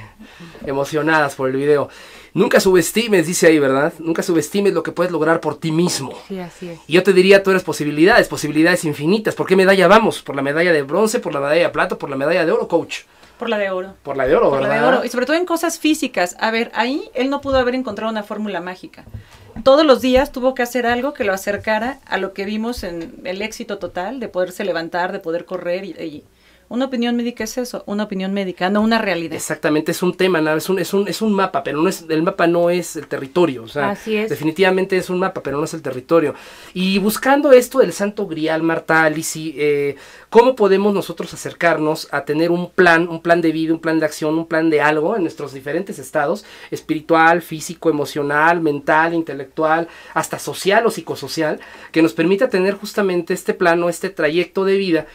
emocionadas por el video. Nunca subestimes, dice ahí, ¿verdad? Nunca subestimes lo que puedes lograr por ti mismo. Sí, así es. Y yo te diría, tú eres posibilidades, posibilidades infinitas. ¿Por qué medalla vamos? ¿Por la medalla de bronce, por la medalla de plata, por la medalla de oro, coach? Por la de oro. Por la de oro, por la de oro. Y sobre todo en cosas físicas. A ver, ahí él no pudo haber encontrado una fórmula mágica. Todos los días tuvo que hacer algo que lo acercara a lo que vimos en el éxito total de poderse levantar, de poder correr y una opinión médica es eso, una opinión médica, no una realidad. Exactamente, es un tema, es un, es un, es un mapa, pero no es, el mapa no es el territorio. sea, Así es. Definitivamente es un mapa, pero no es el territorio. Y buscando esto del Santo Grial, Marta, eh, ¿cómo podemos nosotros acercarnos a tener un plan, un plan de vida, un plan de acción, un plan de algo en nuestros diferentes estados, espiritual, físico, emocional, mental, intelectual, hasta social o psicosocial, que nos permita tener justamente este plano, este trayecto de vida?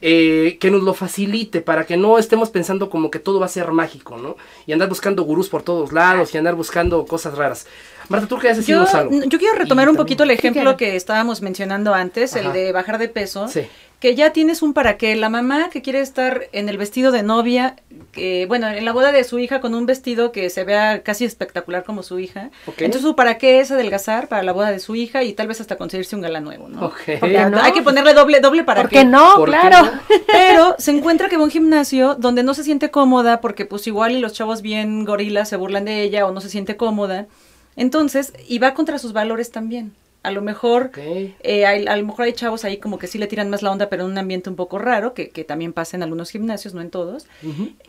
Eh, que nos lo facilite para que no estemos pensando como que todo va a ser mágico, ¿no? Y andar buscando gurús por todos lados y andar buscando cosas raras. Marta, ¿tú qué haces yo, Yo quiero retomar un poquito el ejemplo que estábamos mencionando antes, el de bajar de peso. Sí que ya tienes un para qué. La mamá que quiere estar en el vestido de novia, que, bueno, en la boda de su hija con un vestido que se vea casi espectacular como su hija. Entonces, su para qué es adelgazar para la boda de su hija y tal vez hasta conseguirse un gala nuevo, ¿no? Okay. Hay que ponerle doble, doble para qué. qué. no, claro. Pero se encuentra que va a un gimnasio donde no se siente cómoda porque pues igual y los chavos bien gorilas se burlan de ella o no se siente cómoda. Entonces, y va contra sus valores también. A lo mejor, eh, a, lo mejor hay chavos ahí como que sí le tiran más la onda, pero en un ambiente un poco raro, que, también pasa en algunos gimnasios, no en todos,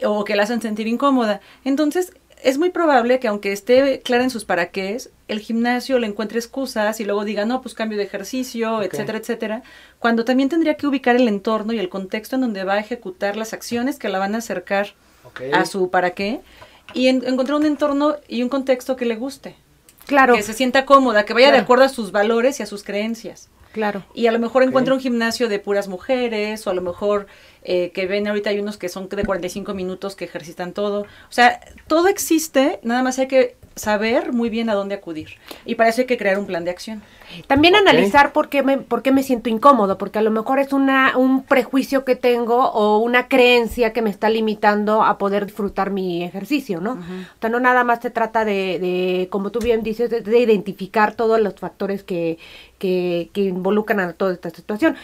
o que la hacen sentir incómoda. Entonces, es muy probable que aunque esté clara en sus para qué es, el gimnasio le encuentre excusas y luego diga, no, pues cambio de ejercicio, etcétera, etcétera, cuando también tendría que ubicar el entorno y el contexto en donde va a ejecutar las acciones que la van a acercar a su para qué y encontrar un entorno y un contexto que le guste. Claro. Que se sienta cómoda, que vaya de acuerdo a sus valores y a sus creencias. Claro. Y a lo mejor encuentra un gimnasio de puras mujeres, o a lo mejor eh, que ven ahorita hay unos que son de 45 minutos que ejercitan todo. O sea, todo existe, nada más hay que saber muy bien a dónde acudir. Y para eso hay que crear un plan de acción. También analizar por qué, me, por qué me siento incómodo, porque a lo mejor es una, un prejuicio que tengo o una creencia que me está limitando a poder disfrutar mi ejercicio, ¿no? O sea, no nada más se trata de, como tú bien dices, de, identificar todos los factores que, que, que, involucran a toda esta situación.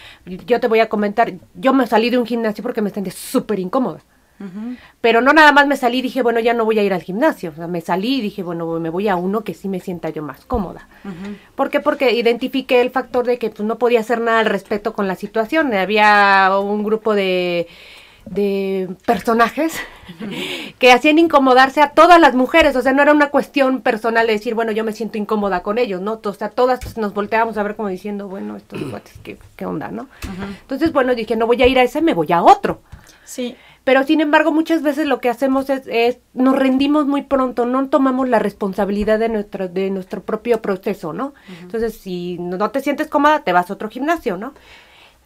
Yo te voy a comentar, yo me salí de un gimnasio porque me sentí súper incómoda. Pero no nada más me salí y dije, bueno, ya no voy a ir al gimnasio. O sea, me salí y dije, bueno, me voy a uno que sí me sienta yo más cómoda. ¿Por qué? Porque identifiqué el factor de que pues, no podía hacer nada al respecto con la situación. Había un grupo de, de personajes que hacían incomodarse a todas las mujeres, o sea, no era una cuestión personal de decir, bueno, yo me siento incómoda con ellos, ¿no? O sea, todas nos volteábamos a ver como diciendo, bueno, estos guates, ¿qué, ¿qué, onda, no? Entonces, bueno, dije, no voy a ir a ese, me voy a otro. Sí, pero sin embargo, muchas veces lo que hacemos es, es nos rendimos muy pronto, no tomamos la responsabilidad de nuestro, de nuestro propio proceso, ¿no? Entonces, si no te sientes cómoda, te vas a otro gimnasio, ¿no?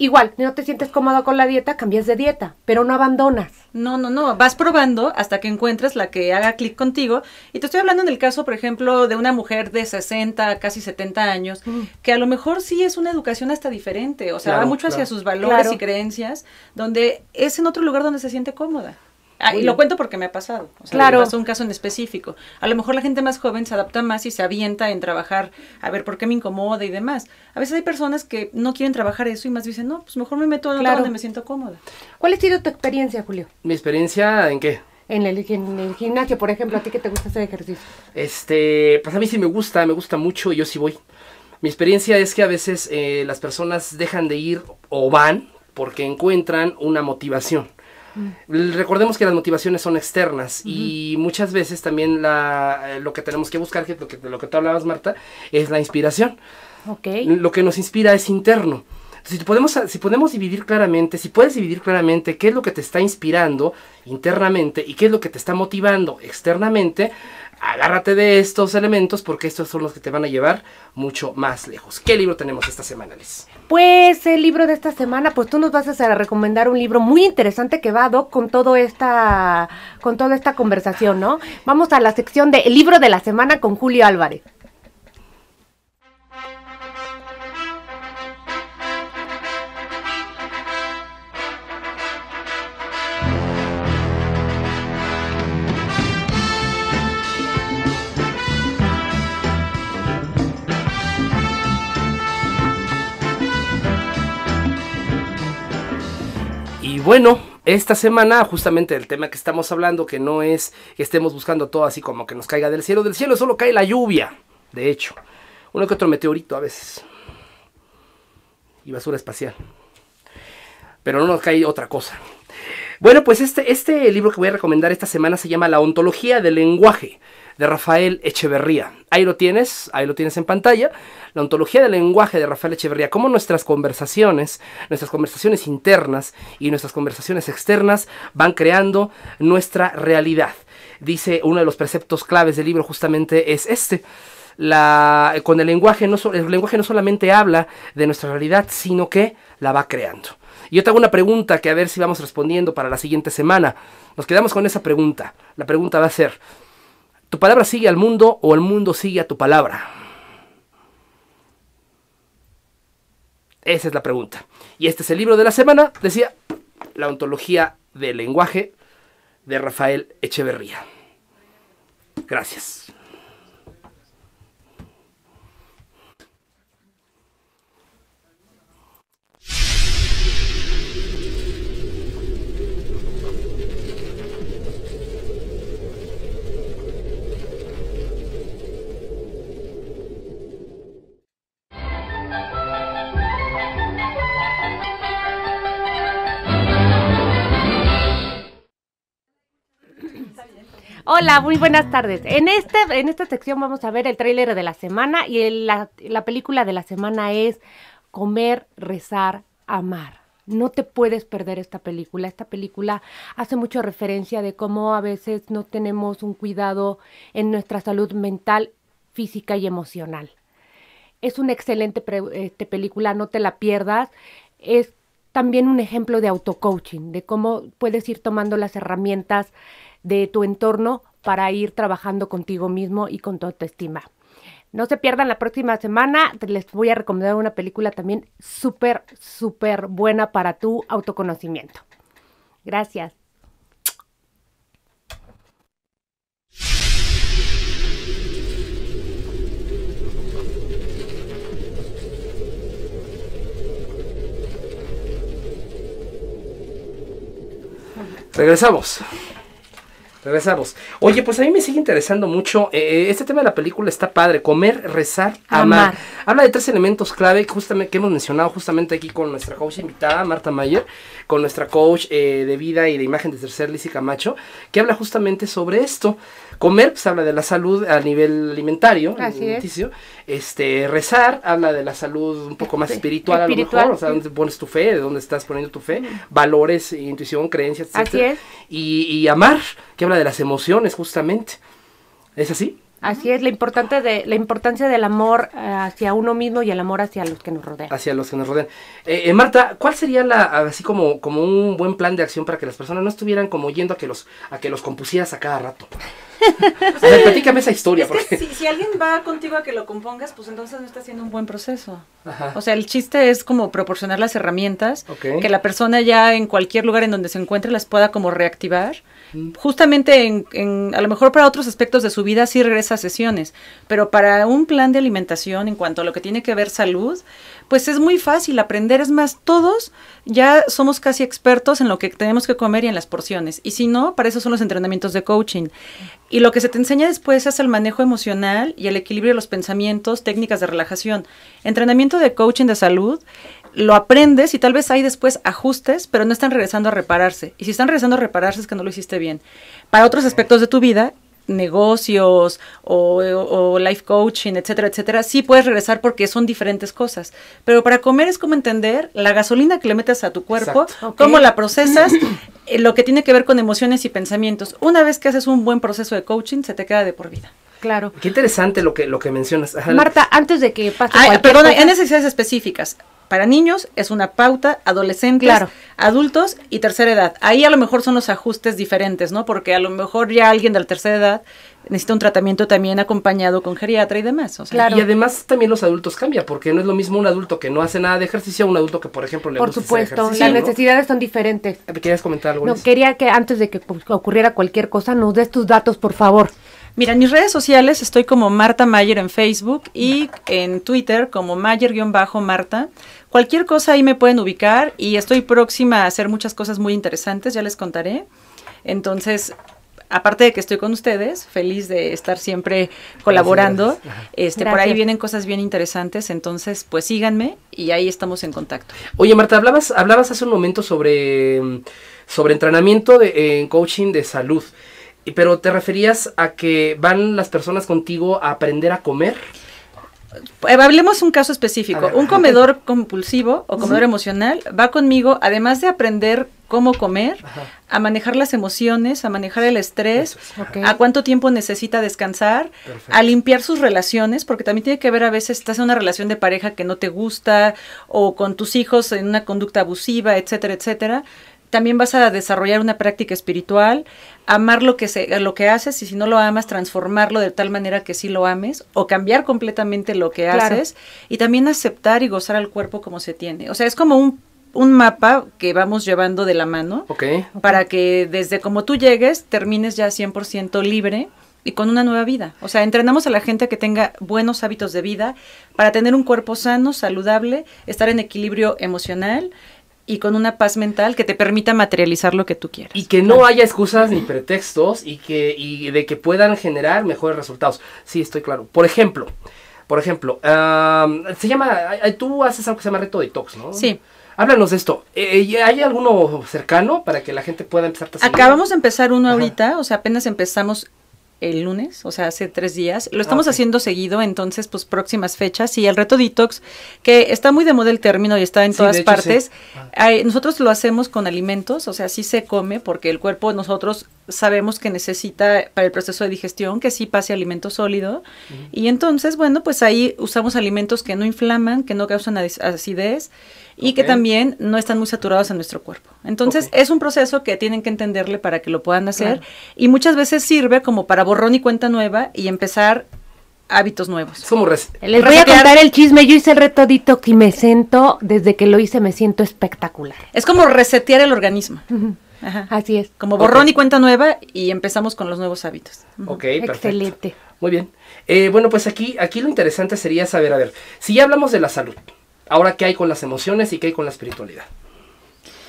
Igual, no te sientes cómodo con la dieta, cambias de dieta, pero no abandonas. No, no, no, vas probando hasta que encuentres la que haga clic contigo. Y te estoy hablando en el caso, por ejemplo, de una mujer de 60, casi 70 años, mm. que a lo mejor sí es una educación hasta diferente, o sea, va mucho hacia sus valores y creencias, donde es en otro lugar donde se siente cómoda. Ah, y lo cuento porque me ha pasado. claro. Me pasó un caso en específico. A lo mejor la gente más joven se adapta más y se avienta en trabajar, a ver por qué me incomoda y demás. A veces hay personas que no quieren trabajar eso y más dicen, no, pues mejor me meto donde me siento cómoda. ¿Cuál ha sido tu experiencia, Julio? ¿Mi experiencia en qué? En el, gimnasio, por ejemplo, ¿a ti qué te gusta hacer ejercicio? Este, pues a mí sí me gusta, me gusta mucho y yo sí voy. Mi experiencia es que a veces eh, las personas dejan de ir o van porque encuentran una motivación Recordemos que las motivaciones son externas y muchas veces también eh, lo que tenemos que buscar, lo que, lo tú hablabas, Marta, es la inspiración. Okay. Lo que nos inspira es interno. Si podemos, si podemos dividir claramente, si puedes dividir claramente qué es lo que te está inspirando internamente y qué es lo que te está motivando externamente, agárrate de estos elementos porque estos son los que te van a llevar mucho más lejos. ¿Qué libro tenemos esta semana, Liz? Pues el libro de esta semana, pues tú nos vas a recomendar un libro muy interesante que va a doc con todo esta con toda esta conversación, ¿no? Vamos a la sección de el libro de la semana con Julio Álvarez. Y bueno, esta semana, justamente el tema que estamos hablando, que no es que estemos buscando todo así como que nos caiga del cielo, del cielo solo cae la lluvia, de hecho. Uno que otro meteorito a veces. Y basura espacial. Pero no nos cae otra cosa. Bueno, pues este, este libro que voy a recomendar esta semana se llama La ontología del lenguaje de Rafael Echeverría. Ahí lo tienes, ahí lo tienes en pantalla. La ontología del lenguaje de Rafael Echeverría, cómo nuestras conversaciones, nuestras conversaciones internas y nuestras conversaciones externas van creando nuestra realidad. Dice uno de los preceptos claves del libro justamente es este. La, con el lenguaje, no, el lenguaje no solamente habla de nuestra realidad, sino que la va creando. Y yo te hago una pregunta que a ver si vamos respondiendo para la siguiente semana. Nos quedamos con esa pregunta. La pregunta va a ser, tu palabra sigue al mundo o el mundo sigue a tu palabra. Esa es la pregunta. Y este es el libro de la semana, decía, la ontología del lenguaje de Rafael Echeverría. Gracias. Hola, muy buenas tardes. En, este, en esta sección vamos a ver el tráiler de la semana y la, película de la semana es Comer, Rezar, Amar. No te puedes perder esta película. Esta película hace mucho referencia de cómo a veces no tenemos un cuidado en nuestra salud mental, física y emocional. Es una excelente este, película, no te la pierdas. Es también un ejemplo de coaching, de cómo puedes ir tomando las herramientas de tu entorno para ir trabajando contigo mismo y con tu autoestima. No se pierdan la próxima semana, les voy a recomendar una película también súper, súper buena para tu autoconocimiento. Gracias. Regresamos. Regresamos. Oye, pues a mí me sigue interesando mucho. Eh, eh, este tema de la película está padre. Comer, rezar, amar. Habla de tres elementos clave que, justamente, que hemos mencionado justamente aquí con nuestra coach invitada, Marta Mayer, con nuestra coach eh, de vida y de imagen de tercer, y Camacho, que habla justamente sobre esto. Comer, pues habla de la salud a nivel alimentario, Así Es. Este, rezar, habla de la salud un poco más espiritual, espiritual a lo mejor, o sea, dónde pones tu fe, de dónde estás poniendo tu fe, mm. valores, intuición, creencias, etc. Así es. Y, y amar, que de las emociones justamente. ¿Es así? Así es, la, importante de, la importancia del amor eh, hacia uno mismo y el amor hacia los que nos rodean. Hacia los que nos rodean. Eh, eh, Marta, ¿cuál sería la, así como, como un buen plan de acción para que las personas no estuvieran como yendo a que los, a que los compusieras a cada rato? platícame esa historia. si, alguien va contigo a que lo compongas, pues entonces no está haciendo un buen proceso. O sea, el chiste es como proporcionar las herramientas, que la persona ya en cualquier lugar en donde se encuentre las pueda como reactivar Justamente en, a lo mejor para otros aspectos de su vida sí regresa a sesiones, pero para un plan de alimentación en cuanto a lo que tiene que ver salud, pues es muy fácil aprender. Es más, todos ya somos casi expertos en lo que tenemos que comer y en las porciones. Y si no, para eso son los entrenamientos de coaching. Y lo que se te enseña después es el manejo emocional y el equilibrio de los pensamientos, técnicas de relajación. Entrenamiento de coaching de salud lo aprendes y tal vez hay después ajustes, pero no están regresando a repararse. Y si están regresando a repararse es que no lo hiciste bien. Para otros aspectos de tu vida, negocios o, life coaching, etcétera, etcétera, sí puedes regresar porque son diferentes cosas. Pero para comer es como entender la gasolina que le metes a tu cuerpo, cómo la procesas, eh, lo que tiene que ver con emociones y pensamientos. Una vez que haces un buen proceso de coaching, se te queda de por vida. Claro. Qué interesante lo que, lo que mencionas. Marta, antes de que pase. Ay, perdona, hay necesidades específicas para niños es una pauta, adolescentes, adultos y tercera edad. Ahí a lo mejor son los ajustes diferentes, ¿no? Porque a lo mejor ya alguien de la tercera edad necesita un tratamiento también acompañado con geriatra y demás. Y además también los adultos cambian, porque no es lo mismo un adulto que no hace nada de ejercicio a un adulto que, por ejemplo, le por supuesto, las necesidades son diferentes. ¿Querías comentar algo? No, quería que antes de que ocurriera cualquier cosa nos des tus datos, por favor. Mira, en mis redes sociales estoy como Marta Mayer en Facebook y en Twitter como Mayer-Marta. Cualquier cosa ahí me pueden ubicar y estoy próxima a hacer muchas cosas muy interesantes, ya les contaré. Entonces, aparte de que estoy con ustedes, feliz de estar siempre colaborando. Este, por ahí vienen cosas bien interesantes, entonces pues síganme y ahí estamos en contacto. Oye, Marta, hablabas hablabas hace un momento sobre sobre entrenamiento de, en coaching de salud. Pero te referías a que van las personas contigo a aprender a comer. Eh, hablemos un caso específico. un comedor compulsivo o comedor emocional va conmigo, además de aprender cómo comer, a manejar las emociones, a manejar el estrés, a cuánto tiempo necesita descansar, a limpiar sus relaciones, porque también tiene que ver a veces estás en una relación de pareja que no te gusta o con tus hijos en una conducta abusiva, etcétera, etcétera también vas a desarrollar una práctica espiritual, amar lo que, se, lo que haces y si no lo amas, transformarlo de tal manera que sí lo ames o cambiar completamente lo que haces y también aceptar y gozar al cuerpo como se tiene. O sea, es como un, un mapa que vamos llevando de la mano para que desde como tú llegues termines ya 100% libre y con una nueva vida. O sea, entrenamos a la gente que tenga buenos hábitos de vida para tener un cuerpo sano, saludable, estar en equilibrio emocional y con una paz mental que te permita materializar lo que tú quieras. Y que no haya excusas ni pretextos y que y de que puedan generar mejores resultados. Sí, estoy claro. Por ejemplo, por ejemplo, se llama, tú haces algo que se llama reto detox, ¿no? Sí. Háblanos de esto. Eh, eh, ¿Hay alguno cercano para que la gente pueda empezar a Acabamos de empezar uno ahorita, o sea, apenas empezamos el lunes, o sea, hace tres días. Lo ah, estamos haciendo seguido, entonces, pues próximas fechas. Y el reto detox, que está muy de moda el término y está en todas partes. Ah. nosotros lo hacemos con alimentos, o sea, sí se come porque el cuerpo nosotros sabemos que necesita para el proceso de digestión que sí pase alimento sólido. Y entonces, bueno, pues ahí usamos alimentos que no inflaman, que no causan acidez y que también no están muy saturados en nuestro cuerpo. Entonces, es un proceso que tienen que entenderle para que lo puedan hacer y muchas veces sirve como para borrón y cuenta nueva y empezar hábitos nuevos. Les voy a contar el chisme. Yo hice el reto y me siento, desde que lo hice me siento espectacular. Es como resetear el organismo. Así es. Como borrón y cuenta nueva y empezamos con los nuevos hábitos. Ok, perfecto. Excelente. Muy bien. Eh, bueno, pues aquí, aquí lo interesante sería saber, a ver, si ya hablamos de la salud, ahora qué hay con las emociones y qué hay con la espiritualidad.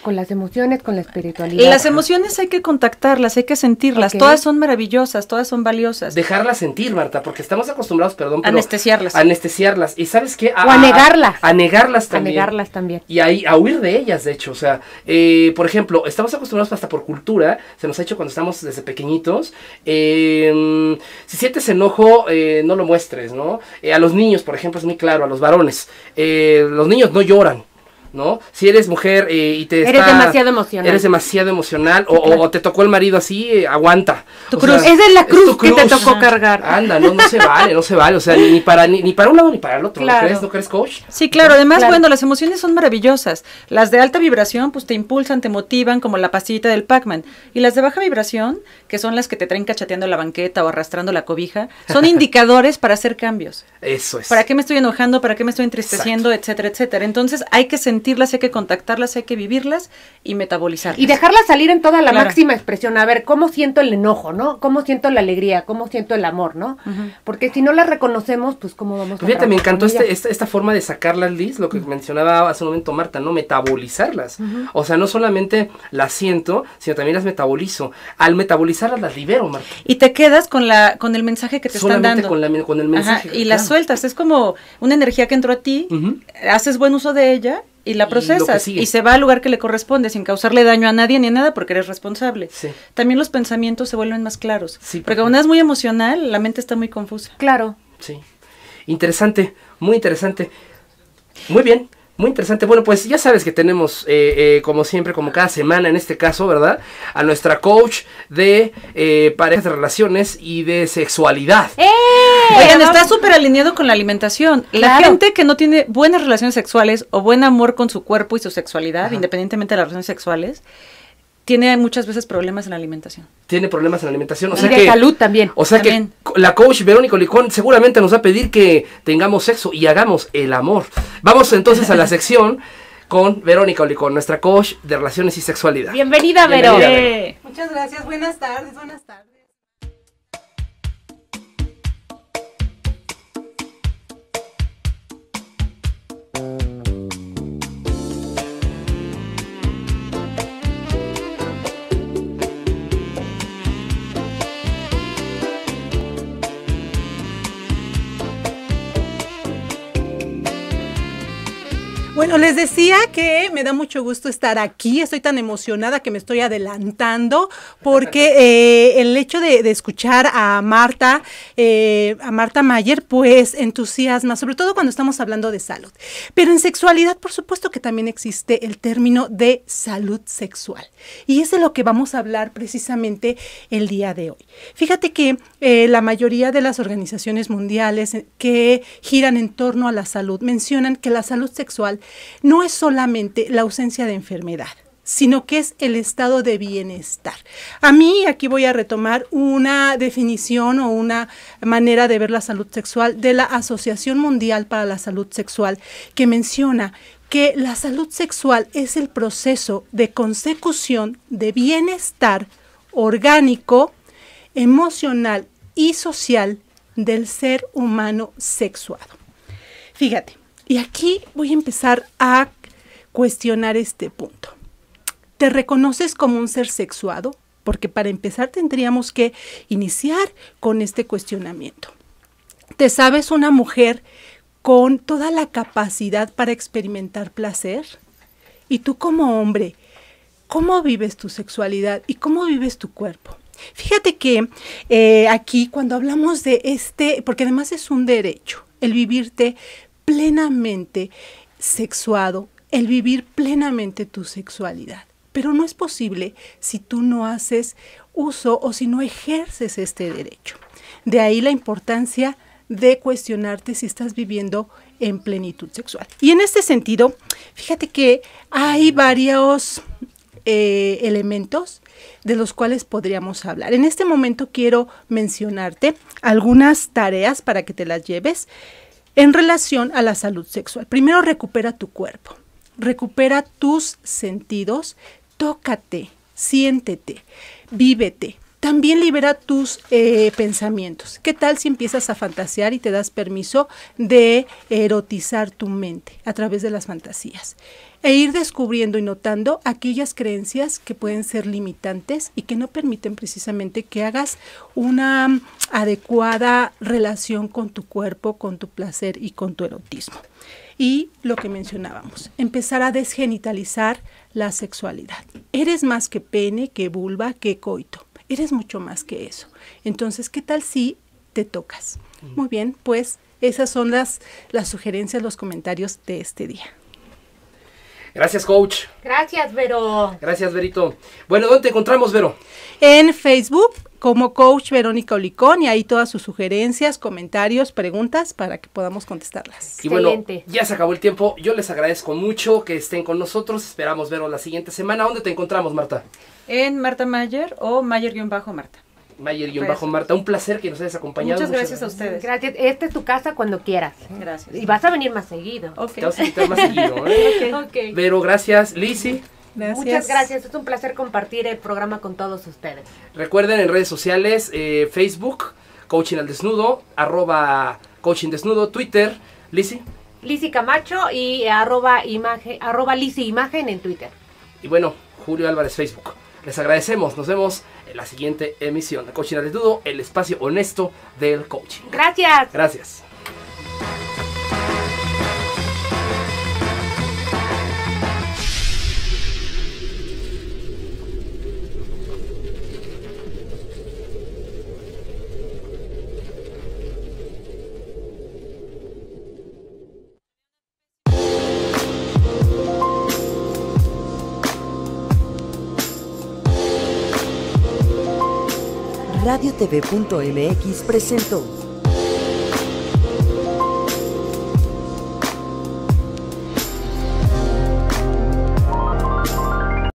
Con las emociones, con la espiritualidad. Las emociones hay que contactarlas, hay que sentirlas. Todas son maravillosas, todas son valiosas. Dejarlas sentir, Marta, porque estamos acostumbrados, perdón, pero anestesiarlas. Anestesiarlas. Y sabes qué? A, o a negarlas. A, negarlas también. A negarlas también. Y ahí a huir de ellas, de hecho. O sea, eh, por ejemplo, estamos acostumbrados hasta por cultura, se nos ha hecho cuando estamos desde pequeñitos. Eh, si sientes enojo, eh, no lo muestres, ¿no? a los niños, por ejemplo, es muy claro, a los varones. los niños no lloran ¿no? Si eres mujer eh, y te Eres demasiado emocional. Eres demasiado emocional o, te tocó el marido así, eh, aguanta. Esa es la cruz, que te tocó cargar. Anda, no, no se vale, no se vale. O sea, ni, para, ni, para un lado ni para el otro. ¿No, crees, ¿No crees, coach? Sí, claro. Además, bueno, las emociones son maravillosas. Las de alta vibración, pues te impulsan, te motivan, como la pasita del Pac-Man. Y las de baja vibración, que son las que te traen cachateando la banqueta o arrastrando la cobija, son indicadores para hacer cambios. Eso es. ¿Para qué me estoy enojando? ¿Para qué me estoy entristeciendo? Etcétera, etcétera. Entonces hay que sentirlas, hay que contactarlas, hay que vivirlas y metabolizarlas. Y dejarlas salir en toda la máxima expresión. A ver, ¿cómo siento el enojo, no? ¿Cómo siento la alegría? ¿Cómo siento el amor, no? Porque si no las reconocemos, pues ¿cómo vamos a Fíjate, me encantó este, este, esta, forma de sacarlas, Liz, lo que mencionaba hace un momento Marta, ¿no? Metabolizarlas. O sea, no solamente las siento, sino también las metabolizo. Al metabolizar libero, Y te quedas con la con el mensaje que te están dando. Con, la, y las sueltas, es como una energía que entró a ti, haces buen uso de ella y la procesas y, se va al lugar que le corresponde sin causarle daño a nadie ni a nada porque eres responsable. También los pensamientos se vuelven más claros. porque cuando es muy emocional, la mente está muy confusa. Claro. Sí. Interesante, muy interesante. Muy bien. Muy interesante. Bueno, pues ya sabes que tenemos, eh, eh, como siempre, como cada semana en este caso, ¿verdad? A nuestra coach de eh, parejas de relaciones y de sexualidad. Oigan, está súper alineado con la alimentación. La gente que no tiene buenas relaciones sexuales o buen amor con su cuerpo y su sexualidad, independientemente de las relaciones sexuales, tiene muchas veces problemas en la alimentación. Tiene problemas en la alimentación. O sea salud también. O sea que la coach Verónica Licón seguramente nos va a pedir que tengamos sexo y hagamos el amor. Vamos entonces a la sección con Verónica Olicón, nuestra coach de relaciones y sexualidad. Bienvenida, Verónica. Muchas gracias, buenas tardes, buenas tardes. les decía que me da mucho gusto estar aquí. Estoy tan emocionada que me estoy adelantando porque eh, el hecho de, escuchar a Marta, eh, a Marta Mayer, pues entusiasma, sobre todo cuando estamos hablando de salud. Pero en sexualidad, por supuesto que también existe el término de salud sexual. Y es de lo que vamos a hablar precisamente el día de hoy. Fíjate que eh, la mayoría de las organizaciones mundiales que giran en torno a la salud mencionan que la salud sexual no es solamente la ausencia de enfermedad sino que es el estado de bienestar. A mí aquí voy a retomar una definición o una manera de ver la salud sexual de la Asociación Mundial para la Salud Sexual, que menciona que la salud sexual es el proceso de consecución de bienestar orgánico, emocional y social del ser humano sexuado. Fíjate, y aquí voy a empezar a cuestionar este punto. ¿Te reconoces como un ser sexuado? Porque para empezar tendríamos que iniciar con este cuestionamiento. ¿Te sabes una mujer con toda la capacidad para experimentar placer? Y tú como hombre, ¿cómo vives tu sexualidad y cómo vives tu cuerpo? Fíjate que eh, aquí cuando hablamos de este, porque además es un derecho, el vivirte plenamente sexuado, el vivir plenamente tu sexualidad. Pero no es posible si tú no haces uso o si no ejerces este derecho. De ahí la importancia de cuestionarte si estás viviendo en plenitud sexual. Y en este sentido, fíjate que hay varios eh, elementos de los cuales podríamos hablar. En este momento quiero mencionarte algunas tareas para que te las lleves en relación a la salud sexual. Primero recupera tu cuerpo, recupera tus sentidos, tócate, siéntete, vívete. También libera tus eh, pensamientos. ¿Qué tal si empiezas a fantasear y te das permiso de erotizar tu mente a través de las fantasías? e ir descubriendo y notando aquellas creencias que pueden ser limitantes y que no permiten precisamente que hagas una mm, adecuada relación con tu cuerpo, con tu placer y con tu erotismo. Y lo que mencionábamos, empezar a desgenitalizar la sexualidad. Eres más que pene, que vulva, que coito. Eres mucho más que eso. Entonces, ¿qué tal si te tocas? Mm. Muy bien, pues esas son las, las sugerencias, los comentarios de este día. Gracias, coach. Gracias, Vero. Gracias, Verito. Bueno, ¿dónde te encontramos, Vero? En Facebook como coach Verónica Olicón y ahí todas sus sugerencias, comentarios, preguntas para que podamos contestarlas. Y bueno, ya se acabó el tiempo. Yo les agradezco mucho que estén con nosotros. Esperamos veros la siguiente semana. ¿Dónde te encontramos, Marta? En Marta Mayer o Mayer-Marta. Mayer-Marta. Un placer que nos hayas acompañado. Muchas, gracias, a ustedes. Gracias. Esta es tu casa cuando quieras. Gracias. Y vas a venir más seguido. Okay. Pero ¿eh? gracias, Lisi. Gracias. Muchas gracias, es un placer compartir el programa con todos ustedes. Recuerden en redes sociales, eh, Facebook, Coaching al Desnudo, arroba Coaching Desnudo, Twitter, Lisi. Lisi Camacho y arroba, imagen, arroba Imagen en Twitter. Y bueno, Julio Álvarez, Facebook. Les agradecemos. Nos vemos en la siguiente emisión de Coaching Actitudo, el espacio honesto del coaching. Gracias. Gracias. Radio radiotv.mx presentó